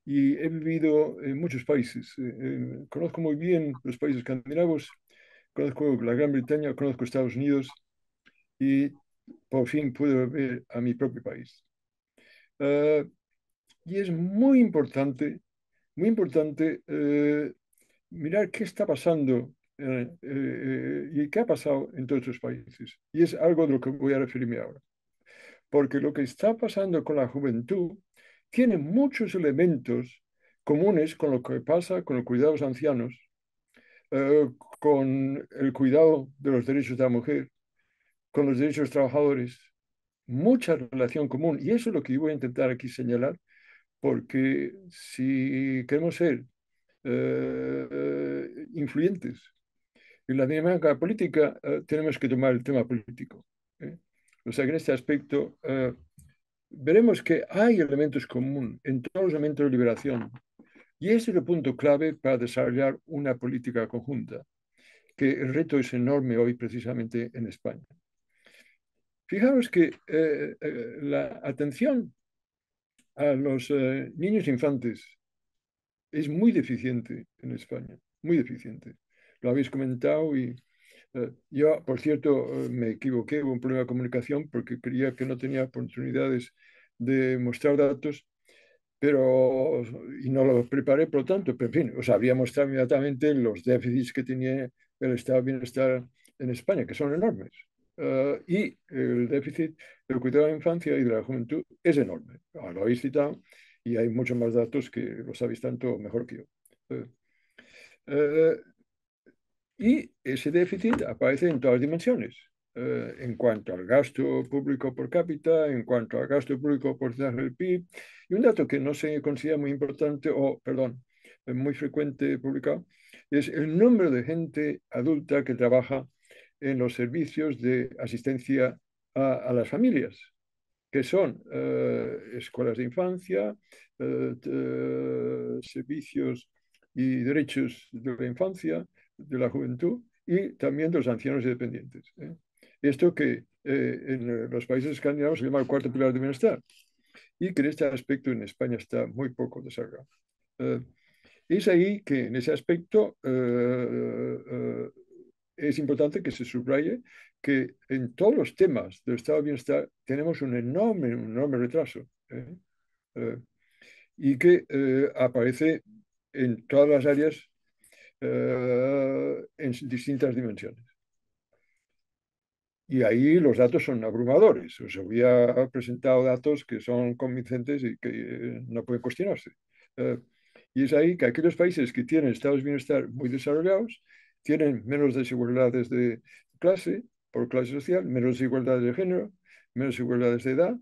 y he vivido en muchos países. Eh, eh, conozco muy bien los países escandinavos, conozco la Gran Bretaña, conozco Estados Unidos y por fin puedo ver a mi propio país. y es muy importante, muy importante mirar qué está pasando eh, eh, eh, ¿Y qué ha pasado en todos estos países? Y es algo de lo que voy a referirme ahora. Porque lo que está pasando con la juventud tiene muchos elementos comunes con lo que pasa con el cuidado de los ancianos, con el cuidado de los derechos de la mujer, con los derechos de los trabajadores, mucha relación común. Y eso es lo que voy a intentar aquí señalar, porque si queremos ser influyentes en la dinámica política eh, tenemos que tomar el tema político. ¿eh? O sea que en este aspecto eh, veremos que hay elementos comunes en todos los elementos de liberación. Y ese es el punto clave para desarrollar una política conjunta, que el reto es enorme hoy precisamente en España. Fijaros que la atención a los niños e infantes es muy deficiente en España, muy deficiente lo habéis comentado y eh, yo, por cierto, eh, me equivoqué, hubo un problema de comunicación porque creía que no tenía oportunidades de mostrar datos pero y no lo preparé, por lo tanto, pero en fin, os habría mostrado inmediatamente los déficits que tenía el estado de bienestar en España, que son enormes. Eh, y el déficit del cuidado de la infancia y de la juventud es enorme. Ah, lo habéis citado y hay muchos más datos que los sabéis tanto mejor que yo. Y ese déficit aparece en todas dimensiones, eh, en cuanto al gasto público por cápita, en cuanto al gasto público por porcentaje del PIB. Y un dato que no se considera muy importante, o perdón, muy frecuente publicado, es el número de gente adulta que trabaja en los servicios de asistencia a, las familias, que son eh, escuelas de infancia, eh, servicios y derechos de la infancia, de la juventud y también de los ancianos y dependientes. ¿eh? Esto que eh, en los países escandinavos se llama el cuarto pilar de bienestar y que en este aspecto en España está muy poco desarrollado. Eh, es ahí que en ese aspecto es importante que se subraye que en todos los temas del estado de bienestar tenemos un enorme, un enorme retraso y que aparece en todas las áreas eh, en distintas dimensiones. Y ahí los datos son abrumadores. Os había presentado datos que son convincentes y que eh, no pueden cuestionarse. Eh, y es ahí que aquellos países que tienen estados de bienestar muy desarrollados tienen menos desigualdades de clase, por clase social, menos desigualdades de género, menos desigualdades de edad.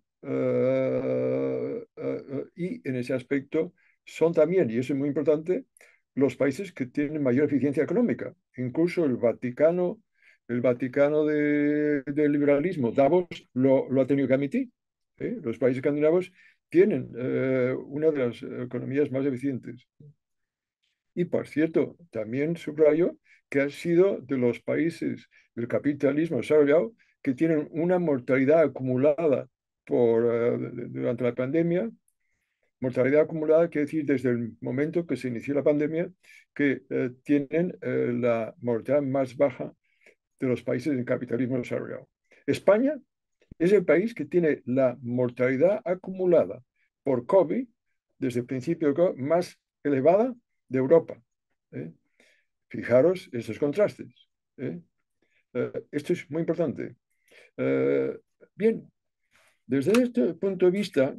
y en ese aspecto son también, y eso es muy importante, los países que tienen mayor eficiencia económica. Incluso el Vaticano, el Vaticano del liberalismo, Davos, lo, ha tenido que admitir. ¿eh? Los países escandinavos tienen eh, una de las economías más eficientes. Y por cierto, también subrayo que ha sido de los países del capitalismo desarrollado que tienen una mortalidad acumulada por, eh, durante la pandemia mortalidad acumulada quiere decir desde el momento que se inició la pandemia que eh, tienen eh, la mortalidad más baja de los países en capitalismo desarrollado. España es el país que tiene la mortalidad acumulada por COVID desde el principio más elevada de Europa. ¿eh? Fijaros esos contrastes. esto es muy importante. bien, desde este punto de vista,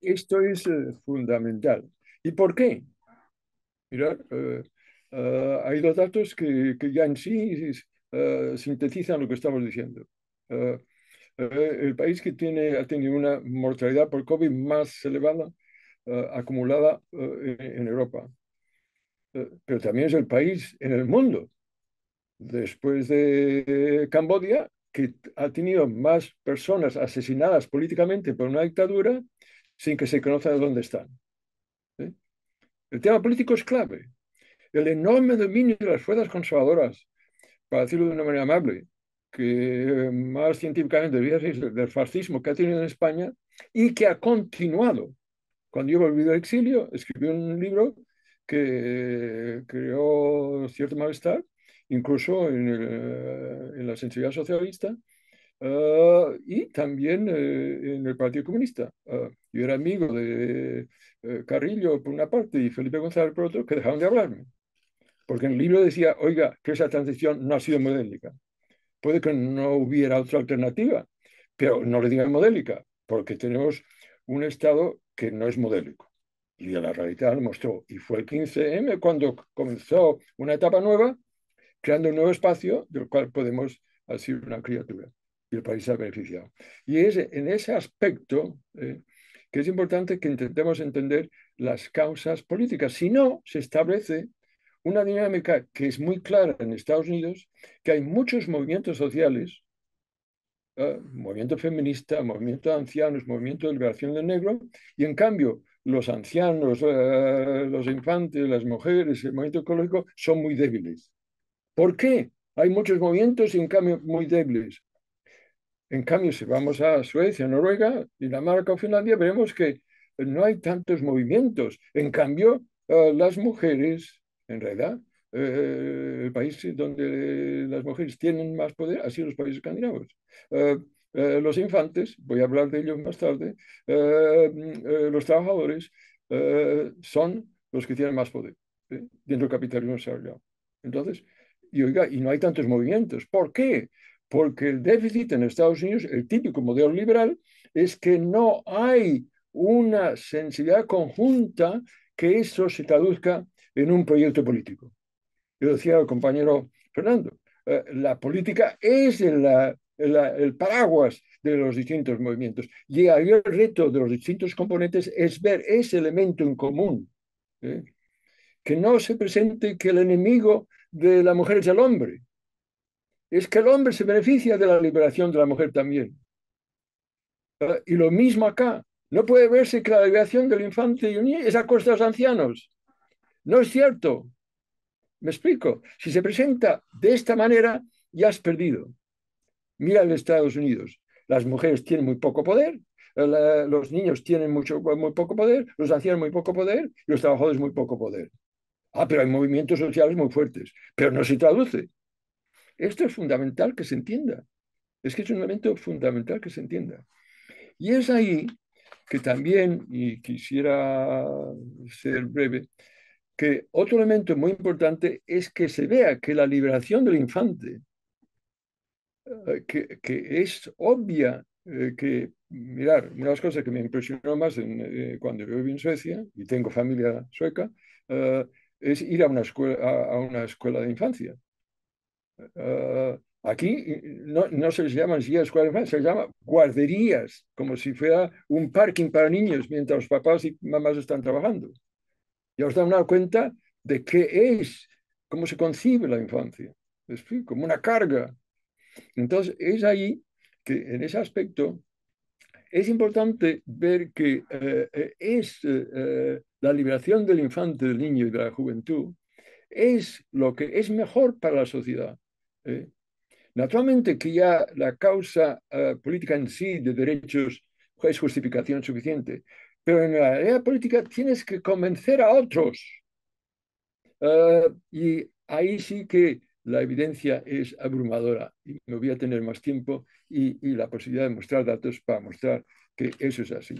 esto es eh, fundamental. ¿Y por qué? Mirad, eh, eh, hay dos datos que, que ya en sí sintetizan lo que estamos diciendo. el país que tiene, ha tenido una mortalidad por COVID más elevada acumulada en Europa, pero también es el país en el mundo, después de Camboya, que ha tenido más personas asesinadas políticamente por una dictadura sin que se conozca dónde están. ¿eh? El tema político es clave. El enorme dominio de las fuerzas conservadoras, para decirlo de una manera amable, que eh, más científicamente debería ser del fascismo que ha tenido en España y que ha continuado. Cuando yo volví del exilio, escribí un libro que eh, creó cierto malestar, incluso en, en la sensibilidad socialista, Ah, y también eh, en el Partido Comunista. Ah, yo era amigo de eh, Carrillo por una parte y Felipe González por otro, que dejaron de hablarme. Porque en el libro decía, oiga, que esa transición no ha sido modélica. Puede que no hubiera otra alternativa, pero no le digan modélica, porque tenemos un Estado que no es modélico. Y la realidad lo mostró. Y fue el 15M cuando comenzó una etapa nueva, creando un nuevo espacio del cual podemos hacer una criatura y el país se ha beneficiado. Y es en ese aspecto eh, que es importante que intentemos entender las causas políticas. Si no, se establece una dinámica que es muy clara en Estados Unidos, que hay muchos movimientos sociales, eh, movimiento feminista, movimiento de ancianos, movimiento de liberación del negro, y en cambio los ancianos, eh, los infantes, las mujeres, el movimiento ecológico son muy débiles. ¿Por qué? Hay muchos movimientos y en cambio muy débiles. En cambio, si vamos a Suecia, Noruega, Dinamarca o Finlandia, veremos que no hay tantos movimientos. En cambio, eh, las mujeres, en realidad, eh, el país donde las mujeres tienen más poder así los países escandinavos. Eh, los infantes, voy a hablar de ellos más tarde, los trabajadores son los que tienen más poder dentro del capitalismo desarrollado. Entonces, y oiga, y no hay tantos movimientos. ¿Por qué? porque el déficit en Estados Unidos, el típico modelo liberal, es que no hay una sensibilidad conjunta que eso se traduzca en un proyecto político. Yo decía el compañero Fernando, eh, la política es el paraguas de los distintos movimientos y ahí el reto de los distintos componentes es ver ese elemento en común. ¿eh? Que no se presente que el enemigo de la mujer es el hombre, es que el hombre se beneficia de la liberación de la mujer también. Ah, y lo mismo acá. No puede verse que la liberación del infante y un niño es a costa de los ancianos. No es cierto. Me explico. Si se presenta de esta manera, ya has perdido. Mira en Estados Unidos. Las mujeres tienen muy poco poder, eh, los niños tienen muy poco poder, los ancianos muy poco poder, los trabajadores muy poco poder. Ah, pero hay movimientos sociales muy fuertes, pero no se traduce. Esto es fundamental que se entienda. Es que es un elemento fundamental que se entienda. Y es ahí que también, y quisiera ser breve, que otro elemento muy importante es que se vea que la liberación del infante, eh, que, es obvia, eh, que, mirar, una de las cosas que me impresionó más eh, cuando yo viví en Suecia, y tengo familia sueca, es ir a una, escuela, a una escuela de infancia. Ah, aquí eh, no, no, se llaman sillas cuadradas, se llama guarderías, como si fuera un parking para niños mientras los papás y mamás están trabajando. Ya os dan una cuenta de qué es, cómo se concibe la infancia, como una carga. Entonces, es ahí que en ese aspecto es importante ver que eh, eh, es la liberación del infante, del niño y de la juventud, es lo que es mejor para la sociedad ¿eh? Naturalmente que ya la causa eh, política en sí de derechos es justificación suficiente, pero en la área política tienes que convencer a otros. Eh, y ahí sí que la evidencia es abrumadora y me voy a tener más tiempo y, la posibilidad de mostrar datos para mostrar que eso es así.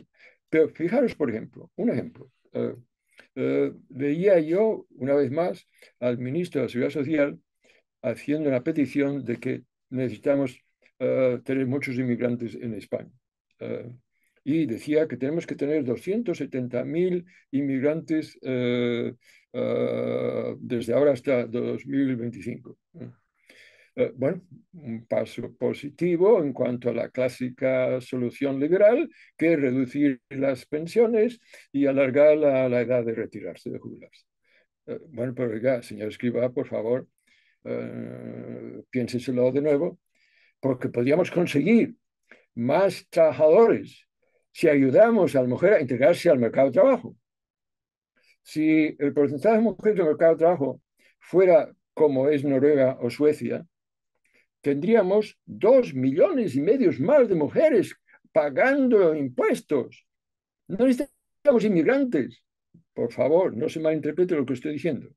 Pero fijaros, por ejemplo, un ejemplo. veía yo una vez más al ministro de la Seguridad Social haciendo una petición de que necesitamos eh, tener muchos inmigrantes en España. Eh, y decía que tenemos que tener 270.000 inmigrantes eh, desde ahora hasta 2025. bueno, un paso positivo en cuanto a la clásica solución liberal, que es reducir las pensiones y alargar la, edad de retirarse, de jubilarse. bueno, pero ya, señor Escriba, por favor, eh, piénseselo de nuevo, porque podríamos conseguir más trabajadores si ayudamos a la mujer a integrarse al mercado de trabajo. Si el porcentaje de mujeres el mercado de trabajo fuera como es Noruega o Suecia, tendríamos dos millones y medio más de mujeres pagando impuestos. No necesitamos inmigrantes. Por favor, no se malinterprete lo que estoy diciendo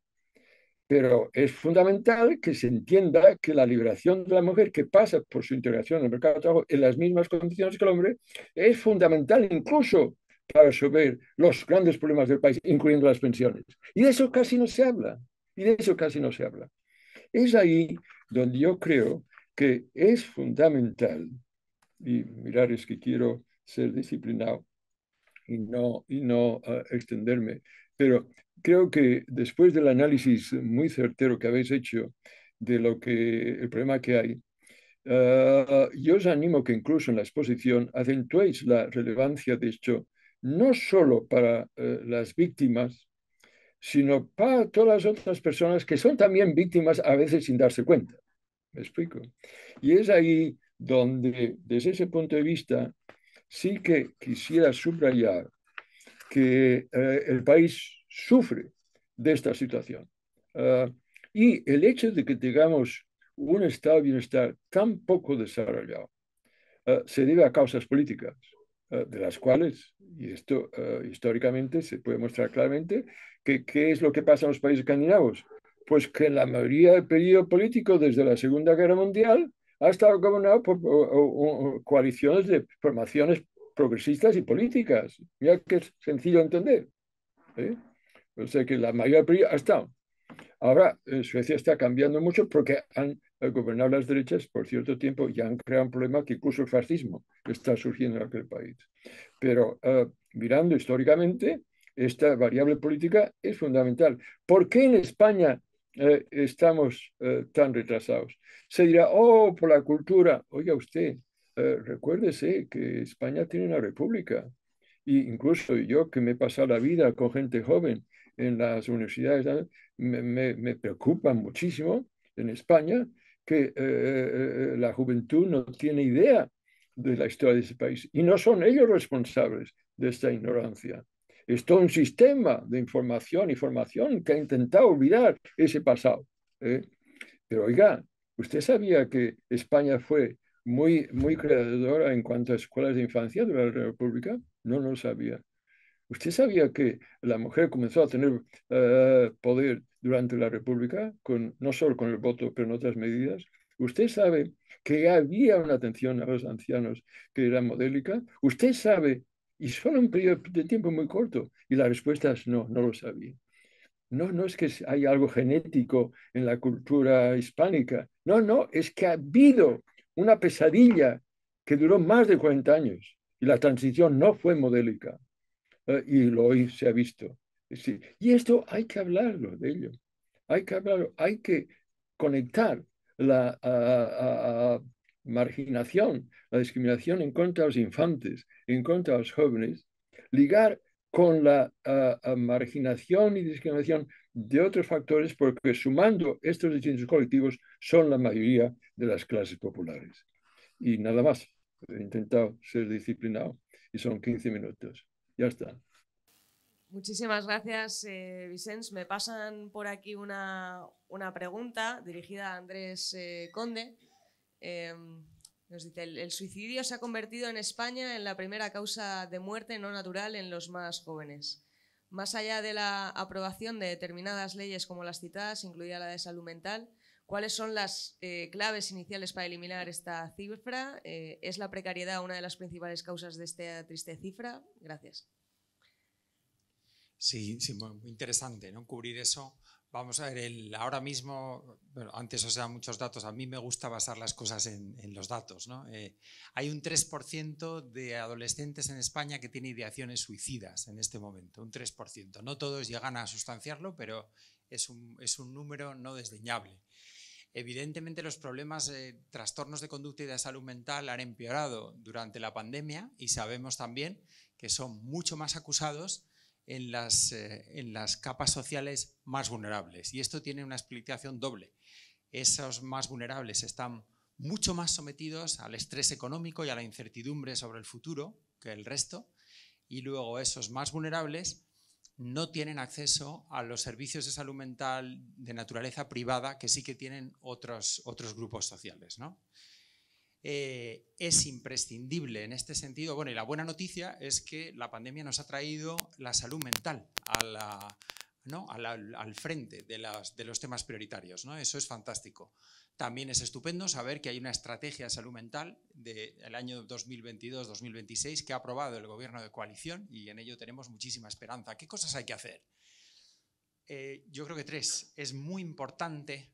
pero es fundamental que se entienda que la liberación de la mujer que pasa por su integración en el mercado de trabajo en las mismas condiciones que el hombre es fundamental incluso para resolver los grandes problemas del país, incluyendo las pensiones. Y de eso casi no se habla, y de eso casi no se habla. Es ahí donde yo creo que es fundamental, y mirar es que quiero ser disciplinado y no, y no ah, extenderme, pero creo que después del análisis muy certero que habéis hecho de lo que el problema que hay, ah, yo os animo que incluso en la exposición acentuéis la relevancia de esto no solo para eh, las víctimas, sino para todas las otras personas que son también víctimas a veces sin darse cuenta. ¿Me explico? Y es ahí donde, desde ese punto de vista, sí que quisiera subrayar que eh, el país sufre de esta situación. Ah, y el hecho de que tengamos un estado bienestar tan poco desarrollado ah, se debe a causas políticas, ah, de las cuales, y esto históricamente se puede mostrar claramente, que qué es lo que pasa en los países escandinavos. Pues que en la mayoría del periodo político desde la Segunda Guerra Mundial ha estado gobernado por coaliciones de formaciones progresistas y políticas. Mira que es sencillo entender. ¿eh? O sea que la mayoría ha estado. Ahora eh, Suecia está cambiando mucho porque han eh, gobernado las derechas por cierto tiempo y han creado un problema que incluso el fascismo está surgiendo en aquel país. Pero eh, mirando históricamente, esta variable política es fundamental. ¿Por qué en España estamos tan retrasados? Se dirá, oh, por la cultura. Oiga usted, recuérdese que España tiene una república. e incluso yo que me he pasado la vida con gente joven en las universidades, me, me, preocupa muchísimo en España que eh, eh, eh, la juventud no tiene idea de la historia de ese país y no son ellos responsables de esta ignorancia. Es todo un sistema de información y formación que ha intentado olvidar ese pasado. Pero oiga, ¿usted sabía que España fue muy, muy creadora en cuanto a escuelas de infancia de la República? No lo no sabía. ¿Usted sabía que la mujer comenzó a tener eh, poder durante la República, no solo con el voto, pero en otras medidas? ¿Usted sabe que había una atención a los ancianos que era modélica? ¿Usted sabe, y solo un periodo de tiempo muy corto? Y la respuesta es no, no lo sabía. No, no es que hay algo genético en la cultura hispánica. No, no, es que ha habido una pesadilla que duró más de 40 años y la transición no fue modélica. Ah, y y hoy se ha visto. Y esto hay que hablarlo de ello. Hay que hablarlo, hay que conectar la marginación, la discriminación en contra de los infantes, en contra de los jóvenes, ligar con la marginación y discriminación de otros factores, porque sumando estos distintos colectivos son la mayoría de las clases populares. Y nada más, he intentado ser disciplinado y son 15 minutos. Ya está. Muchísimas gracias, eh, Vicens. Me pasan por aquí una, pregunta dirigida a Andrés eh, Conde. Em, nos dice, el, suicidio se ha convertido en España en la primera causa de muerte no natural en los más jóvenes. Más allá de la aprobación de determinadas leyes como las citadas, incluida la de salud mental, ¿Cuáles son las eh, claves iniciales para eliminar esta cifra? Eh, ¿Es la precariedad una de las principales causas de esta triste cifra? Gracias. Sí, sí muy interesante ¿no? cubrir eso. Vamos a ver, el, ahora mismo, bueno, antes os dan muchos datos, a mí me gusta basar las cosas en, los datos. ¿no? Eh, hay un 3% de adolescentes en España que tiene ideaciones suicidas en este momento, un 3%. No todos llegan a sustanciarlo, pero es un, es un número no desdeñable. Evidentemente los problemas, de eh, trastornos de conducta y de salud mental han empeorado durante la pandemia y sabemos también que son mucho más acusados eh, en las capas sociales más vulnerables. Y esto tiene una explicación doble. Esos más vulnerables están mucho más sometidos al estrés económico y a la incertidumbre sobre el futuro que el resto. Y luego esos más vulnerables no tienen acceso a los servicios de salud mental de naturaleza privada que sí que tienen otros, otros grupos sociales. ¿no? Eh, es imprescindible en este sentido. Bueno, y la buena noticia es que la pandemia nos ha traído la salud mental a al frente de, de, los temas prioritarios. ¿no? Eso es fantástico. También es estupendo saber que hay una estrategia de salud mental del año 2022-2026 que ha aprobado el gobierno de coalición y en ello tenemos muchísima esperanza. ¿Qué cosas hay que hacer? Eh, yo creo que tres. Es muy importante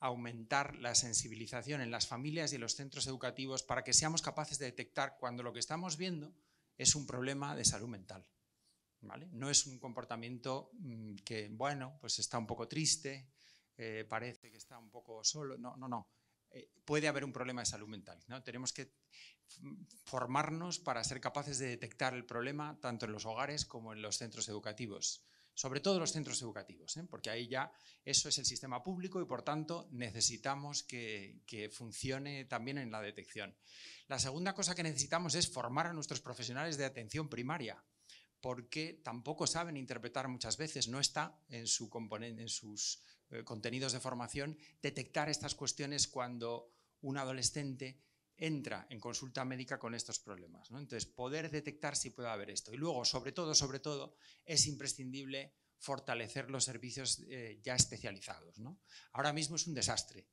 aumentar la sensibilización en las familias y en los centros educativos para que seamos capaces de detectar cuando lo que estamos viendo es un problema de salud mental. ¿vale? No es un comportamiento mm, que, bueno, pues está un poco triste, eh, parece poco solo. No, no, no. Eh, puede haber un problema de salud mental. ¿no? Tenemos que formarnos para ser capaces de detectar el problema tanto en los hogares como en los centros educativos. Sobre todo los centros educativos, ¿eh? porque ahí ya eso es el sistema público y por tanto necesitamos que, funcione también en la detección. La segunda cosa que necesitamos es formar a nuestros profesionales de atención primaria, porque tampoco saben interpretar muchas veces, no está en, su componente en sus eh, contenidos de formación, detectar estas cuestiones cuando un adolescente entra en consulta médica con estos problemas. ¿no? Entonces, poder detectar si puede haber esto. Y luego, sobre todo, sobre todo, es imprescindible fortalecer los servicios eh, ya especializados. Ahora mismo es un desastre.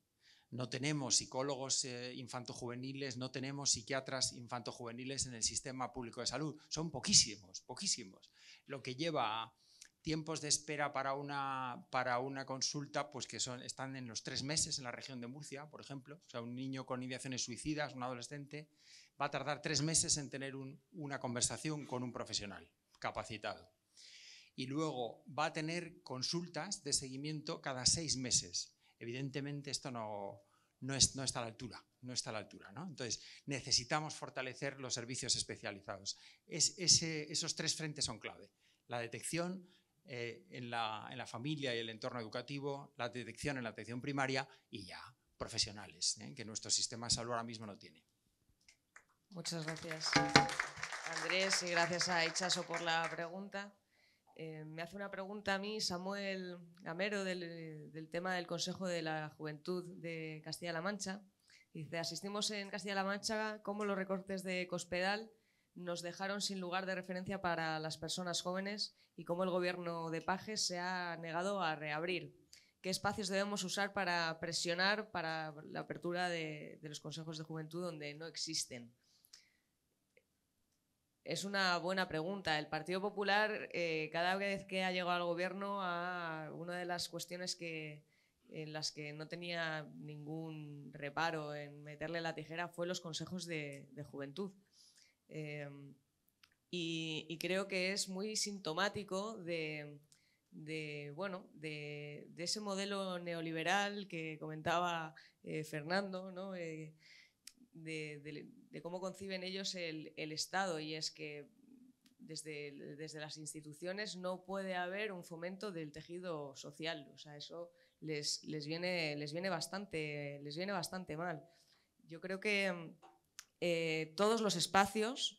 No tenemos psicólogos eh, infantojuveniles, no tenemos psiquiatras infantojuveniles en el sistema público de salud. Son poquísimos, poquísimos. Lo que lleva a tiempos de espera para una, para una consulta, pues que son, están en los tres meses en la región de Murcia, por ejemplo. O sea, un niño con ideaciones suicidas, un adolescente, va a tardar tres meses en tener un, una conversación con un profesional capacitado. Y luego va a tener consultas de seguimiento cada seis meses. Evidentemente esto no, no, es, no está a la altura, no está a la altura. ¿no? Entonces necesitamos fortalecer los servicios especializados. Es, ese, esos tres frentes son clave. La detección, eh, en, la, familia y el entorno educativo, la detección en la atención primaria y ya profesionales, ¿eh? que nuestro sistema de salud ahora mismo no tiene. Muchas gracias, Andrés, y gracias a Echaso por la pregunta. Eh, me hace una pregunta a mí Samuel Gamero del, del tema del Consejo de la Juventud de Castilla-La Mancha. Dice, asistimos en Castilla-La Mancha cómo los recortes de Cospedal nos dejaron sin lugar de referencia para las personas jóvenes y cómo el gobierno de Pajes se ha negado a reabrir. ¿Qué espacios debemos usar para presionar para la apertura de, los consejos de juventud donde no existen? Es una buena pregunta. El Partido Popular, eh, cada vez que ha llegado al gobierno, a una de las cuestiones que, en las que no tenía ningún reparo en meterle la tijera fue los consejos de juventud. Em, y, creo que es muy sintomático de, bueno, de, ese modelo neoliberal que comentaba eh, Fernando, ¿no? Eh, de, cómo conciben ellos el, el, Estado y es que desde, desde las instituciones no puede haber un fomento del tejido social, o sea, eso les, les, viene, les, viene, bastante, les viene bastante mal. Yo creo que em, eh, todos los espacios.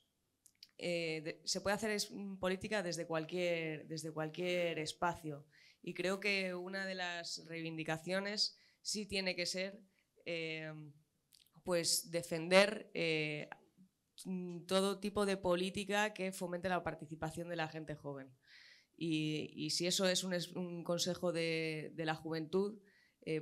Eh, se puede hacer mm, política desde cualquier, desde cualquier espacio. Y creo que una de las reivindicaciones sí tiene que ser em, pues, defender eh, mm, todo tipo de política que fomente la participación de la gente joven. Y, si eso es un, consejo de, la juventud,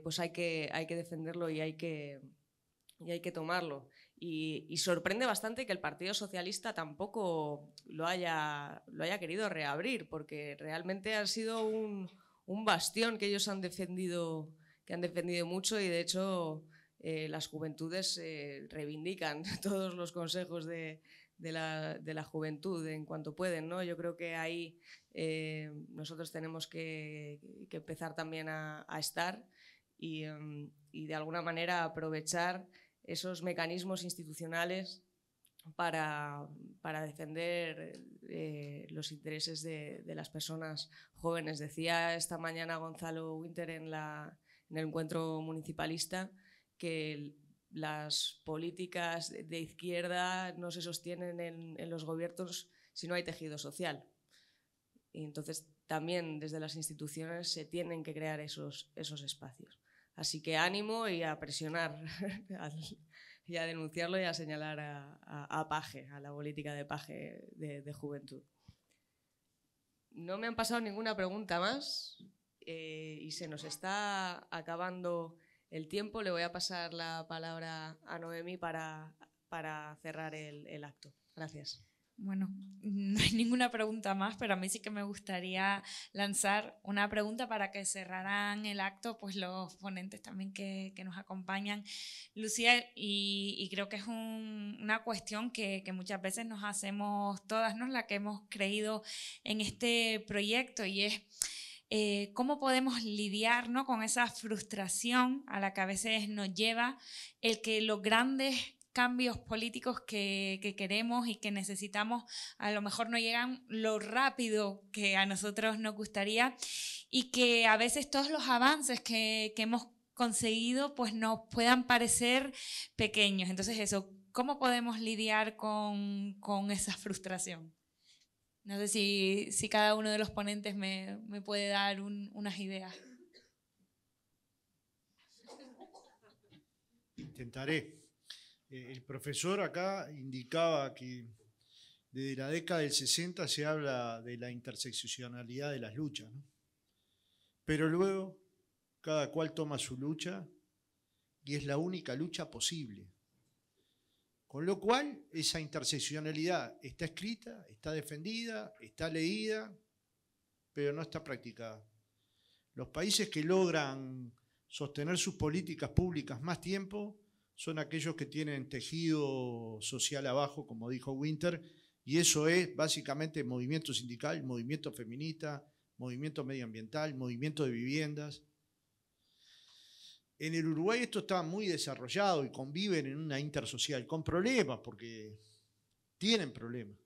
pues hay que, defenderlo y y hay que tomarlo. Y, sorprende bastante que el Partido Socialista tampoco lo haya, lo haya querido reabrir, porque realmente ha sido un, un bastión que ellos han defendido, que han defendido mucho y de hecho eh, las juventudes eh, reivindican <laughs> todos los consejos de, de, la, juventud en cuanto pueden. ¿no? Yo creo que ahí eh, nosotros tenemos que, empezar también a, estar y, em, y de alguna manera aprovechar esos mecanismos institucionales para, defender eh, los intereses de, las personas jóvenes. Decía esta mañana Gonzalo Winter en, la, en el encuentro municipalista que las políticas de izquierda no se sostienen en, en, los gobiernos si no hay tejido social. Y entonces también desde las instituciones se tienen que crear esos, esos espacios. Así que ánimo y a presionar <laughs> y a denunciarlo y a señalar a, Paje, a la política de Paje de, juventud. No me han pasado ninguna pregunta más eh, y se nos está acabando el tiempo. Le voy a pasar la palabra a Noemi para, cerrar el acto. Gracias. Bueno, <laughs> no hay ninguna pregunta más, pero a mí sí que me gustaría lanzar una pregunta para que cerraran el acto, pues los ponentes también que, nos acompañan. Lucía, y, creo que es una cuestión que, muchas veces nos hacemos todas, ¿no? La que hemos creído en este proyecto y es... Eh, cómo podemos lidiar ¿no? con esa frustración a la que a veces nos lleva el que los grandes cambios políticos que, queremos y que necesitamos a lo mejor no llegan lo rápido que a nosotros nos gustaría y que a veces todos los avances que, hemos conseguido pues nos puedan parecer pequeños. Entonces eso, ¿cómo podemos lidiar con, esa frustración? No sé si, cada uno de los ponentes me, puede dar unas ideas. Intentaré. Eh, el profesor acá indicaba que desde la década del 60 se habla de la interseccionalidad de las luchas, pero luego cada cual toma su lucha y es la única lucha posible. Con lo cual, esa interseccionalidad está escrita, está defendida, está leída, pero no está practicada. Los países que logran sostener sus políticas públicas más tiempo son aquellos que tienen tejido social abajo, como dijo Winter, y eso es básicamente movimiento sindical, movimiento feminista, movimiento medioambiental, movimiento de viviendas. En el Uruguay esto está muy desarrollado y conviven en una intersocial con problemas, porque tienen problemas.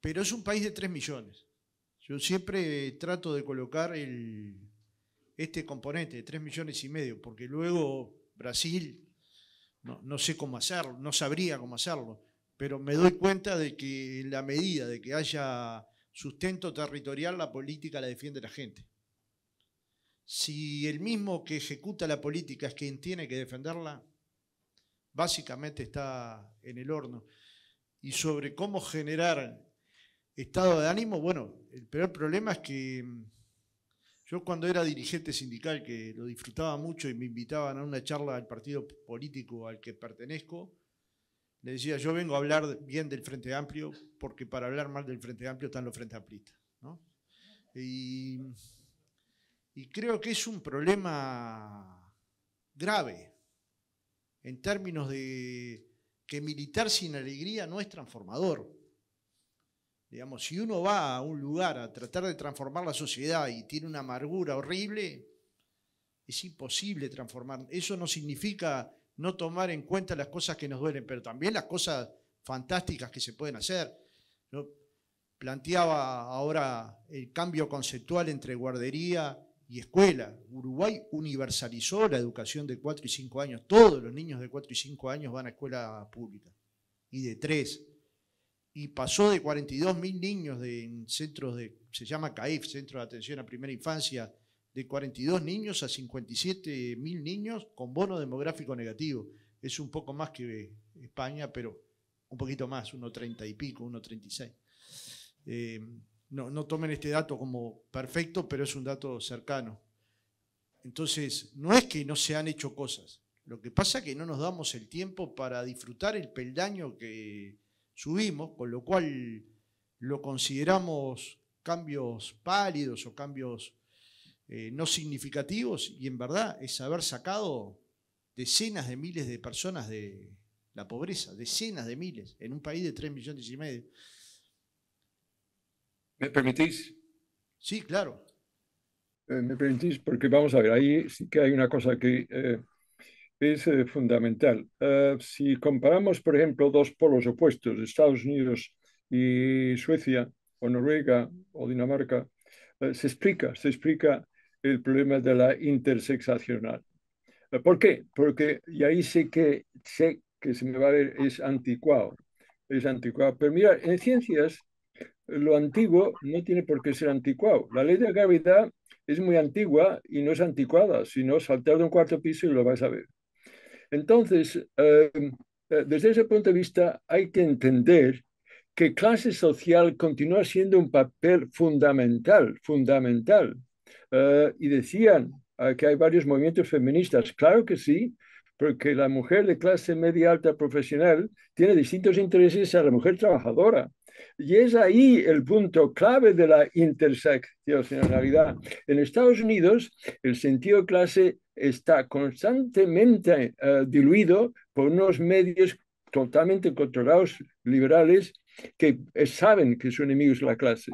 Pero es un país de 3 millones. Yo siempre trato de colocar este componente de 3 millones y medio, porque luego Brasil, no, sé cómo hacerlo, no sabría cómo hacerlo, pero me doy cuenta de que en la medida de que haya sustento territorial, la política la defiende la gente. Si el mismo que ejecuta la política es quien tiene que defenderla, básicamente está en el horno. Y sobre cómo generar estado de ánimo, bueno, el peor problema es que yo cuando era dirigente sindical, que lo disfrutaba mucho y me invitaban a una charla del partido político al que pertenezco, le decía, yo vengo a hablar bien del Frente Amplio, porque para hablar mal del Frente Amplio están los Frente Amplistas. y creo que es un problema grave en términos de que militar sin alegría no es transformador. Digamos, si uno va a un lugar a tratar de transformar la sociedad y tiene una amargura horrible, es imposible transformar. Eso no significa no tomar en cuenta las cosas que nos duelen, pero también las cosas fantásticas que se pueden hacer. planteaba ahora el cambio conceptual entre guardería y escuela. Uruguay universalizó la educación de 4 y 5 años. Todos los niños de 4 y 5 años van a escuela pública y de 3 y pasó de 42.000 niños en centros de, se llama CAIF, Centro de Atención a Primera Infancia, de 42 niños a 57.000 niños con bono demográfico negativo. Es un poco más que España, pero un poquito más, uno treinta y pico, 1.36. Eh, no, no tomen este dato como perfecto, pero es un dato cercano. Entonces, no es que no se han hecho cosas. Lo que pasa es que no nos damos el tiempo para disfrutar el peldaño que, subimos, con lo cual lo consideramos cambios pálidos o cambios eh, no significativos y en verdad es haber sacado decenas de miles de personas de la pobreza, decenas de miles, en un país de 3 millones y medio. ¿Me permitís? Sí, claro. Eh, ¿Me permitís? Porque vamos a ver, ahí sí que hay una cosa que eh, es eh, fundamental. Ah, si comparamos, por ejemplo, dos polos opuestos, Estados Unidos y Suecia, o Noruega, o Dinamarca, ah, se explica, se explica el problema de la intersexacional. Ah, ¿Por qué? Porque, y ahí sé que, sé que se me va a ver, es anticuado, es anticuado. Pero mira, en ciencias, lo antiguo no tiene por qué ser anticuado. La ley de la gravedad es muy antigua y no es anticuada. Sino saltar de un cuarto piso y lo vas a ver. Entonces, em, eh, desde ese punto de vista, hay que entender que clase social continúa siendo un papel fundamental, fundamental. Eh, y decían eh, que hay varios movimientos feministas. Claro que sí, porque la mujer de clase media alta profesional tiene distintos intereses a la mujer trabajadora. Y es ahí el punto clave de la interseccionalidad. En Estados Unidos, el sentido de clase está constantemente eh, diluido por unos medios totalmente controlados, liberales, que eh, saben que su enemigo es la clase.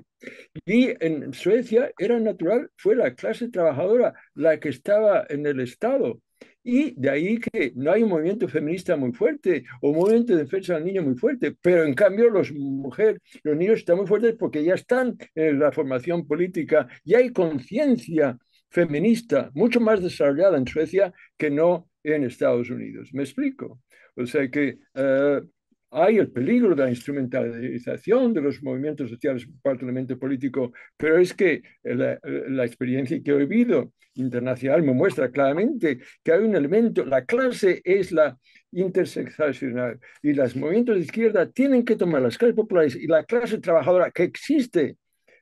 Y en Suecia era natural, fue la clase trabajadora la que estaba en el Estado. Y de ahí que no hay un movimiento feminista muy fuerte o un movimiento de defensa del niño muy fuerte, pero en cambio los mujeres, los niños están muy fuertes porque ya están en la formación política, y hay conciencia feminista mucho más desarrollada en Suecia que no en Estados Unidos. ¿Me explico? O sea que eh, hay el peligro de la instrumentalización de los movimientos sociales por parte político, pero es que la, la, experiencia que he vivido internacional me muestra claramente que hay un elemento, la clase es la interseccional y los movimientos de izquierda tienen que tomar las clases populares y la clase trabajadora que existe.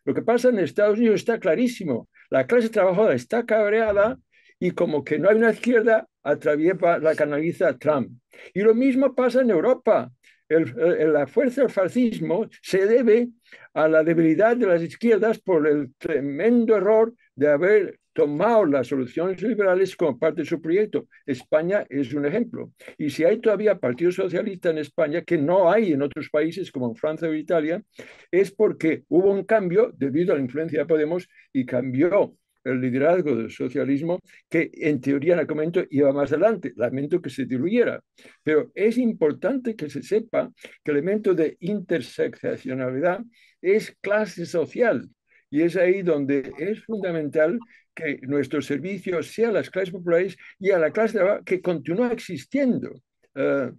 Lo que pasa en Estados Unidos está clarísimo. La clase trabajadora está cabreada y como que no hay una izquierda, atraviesa la canaliza Trump. Y lo mismo pasa en Europa. la fuerza del fascismo se debe a la debilidad de las izquierdas por el tremendo error de haber tomado las soluciones liberales como parte de su proyecto. España es un ejemplo. Y si hay todavía Partido Socialista en España, que no hay en otros países como en Francia o Italia, es porque hubo un cambio debido a la influencia de Podemos y cambió el liderazgo del socialismo, que en teoría en comento, momento iba más adelante. Lamento que se diluyera, pero es importante que se sepa que el elemento de interseccionalidad es clase social. Y es ahí donde es fundamental que nuestro servicio sea las clases populares y a la clase que continúa existiendo. Eh,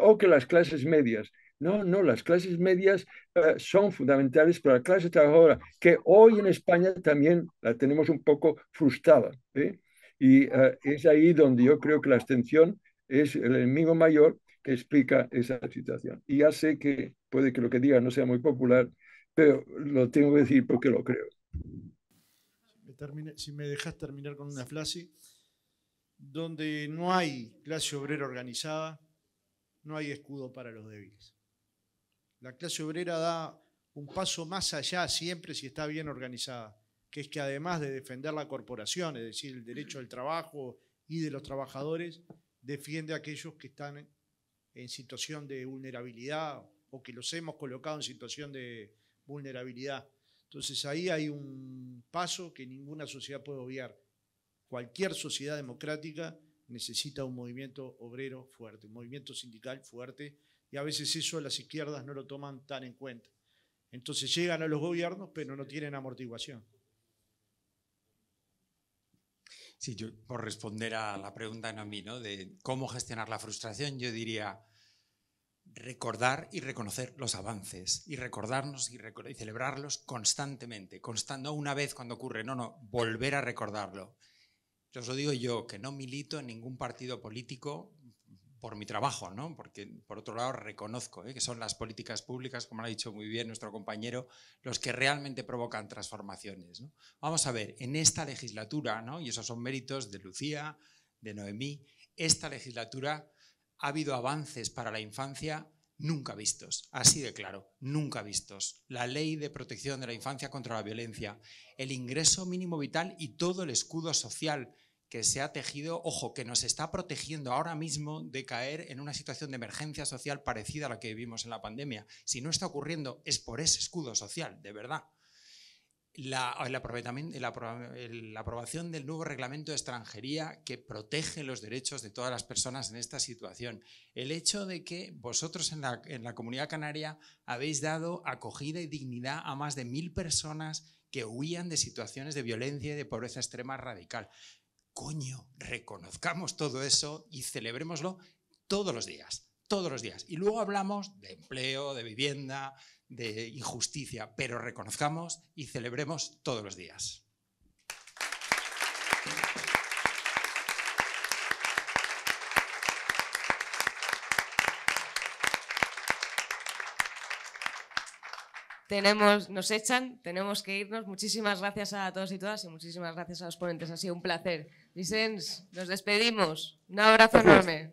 o que las clases medias. No, no, las clases medias eh, son fundamentales para la clase trabajadora, que hoy en España también la tenemos un poco frustrada. Y eh, es ahí donde yo creo que la abstención es el enemigo mayor que explica esa situación. Y ya sé que puede que lo que diga no sea muy popular, pero lo tengo que decir porque lo creo si me dejas terminar con una frase, donde no hay clase obrera organizada, no hay escudo para los débiles. La clase obrera da un paso más allá siempre si está bien organizada, que es que además de defender la corporación, es decir, el derecho al trabajo y de los trabajadores, defiende a aquellos que están en situación de vulnerabilidad o que los hemos colocado en situación de vulnerabilidad. Entonces ahí hay un paso que ninguna sociedad puede obviar. Cualquier sociedad democrática necesita un movimiento obrero fuerte, un movimiento sindical fuerte, y a veces eso las izquierdas no lo toman tan en cuenta. Entonces llegan a los gobiernos, pero no tienen amortiguación. Sí, yo por responder a la pregunta en a mí, ¿no? De cómo gestionar la frustración, yo diría, recordar y reconocer los avances y recordarnos y, celebrarlos constantemente, constando una vez cuando ocurre, no, no, volver a recordarlo. Yo os lo digo yo, que no milito en ningún partido político por mi trabajo, ¿no? porque por otro lado reconozco ¿eh? que son las políticas públicas, como lo ha dicho muy bien nuestro compañero, los que realmente provocan transformaciones. Vamos a ver, en esta legislatura, ¿no? y esos son méritos de Lucía, de Noemí, esta legislatura ha habido avances para la infancia nunca vistos, así de claro, nunca vistos. La ley de protección de la infancia contra la violencia, el ingreso mínimo vital y todo el escudo social que se ha tejido, ojo, que nos está protegiendo ahora mismo de caer en una situación de emergencia social parecida a la que vivimos en la pandemia. Si no está ocurriendo es por ese escudo social, de verdad la, aprobación del nuevo reglamento de extranjería que protege los derechos de todas las personas en esta situación, el hecho de que vosotros en la, en la comunidad canaria habéis dado acogida y dignidad a más de mil personas que huían de situaciones de violencia y de pobreza extrema radical. Coño, reconozcamos todo eso y celebrémoslo todos los días, todos los días. Y luego hablamos de empleo, de vivienda, de injusticia, pero reconozcamos y celebremos todos los días. Tenemos, nos echan, tenemos que irnos. Muchísimas gracias a todos y todas y muchísimas gracias a los ponentes. Ha sido un placer. Vicens, nos despedimos. Un abrazo enorme.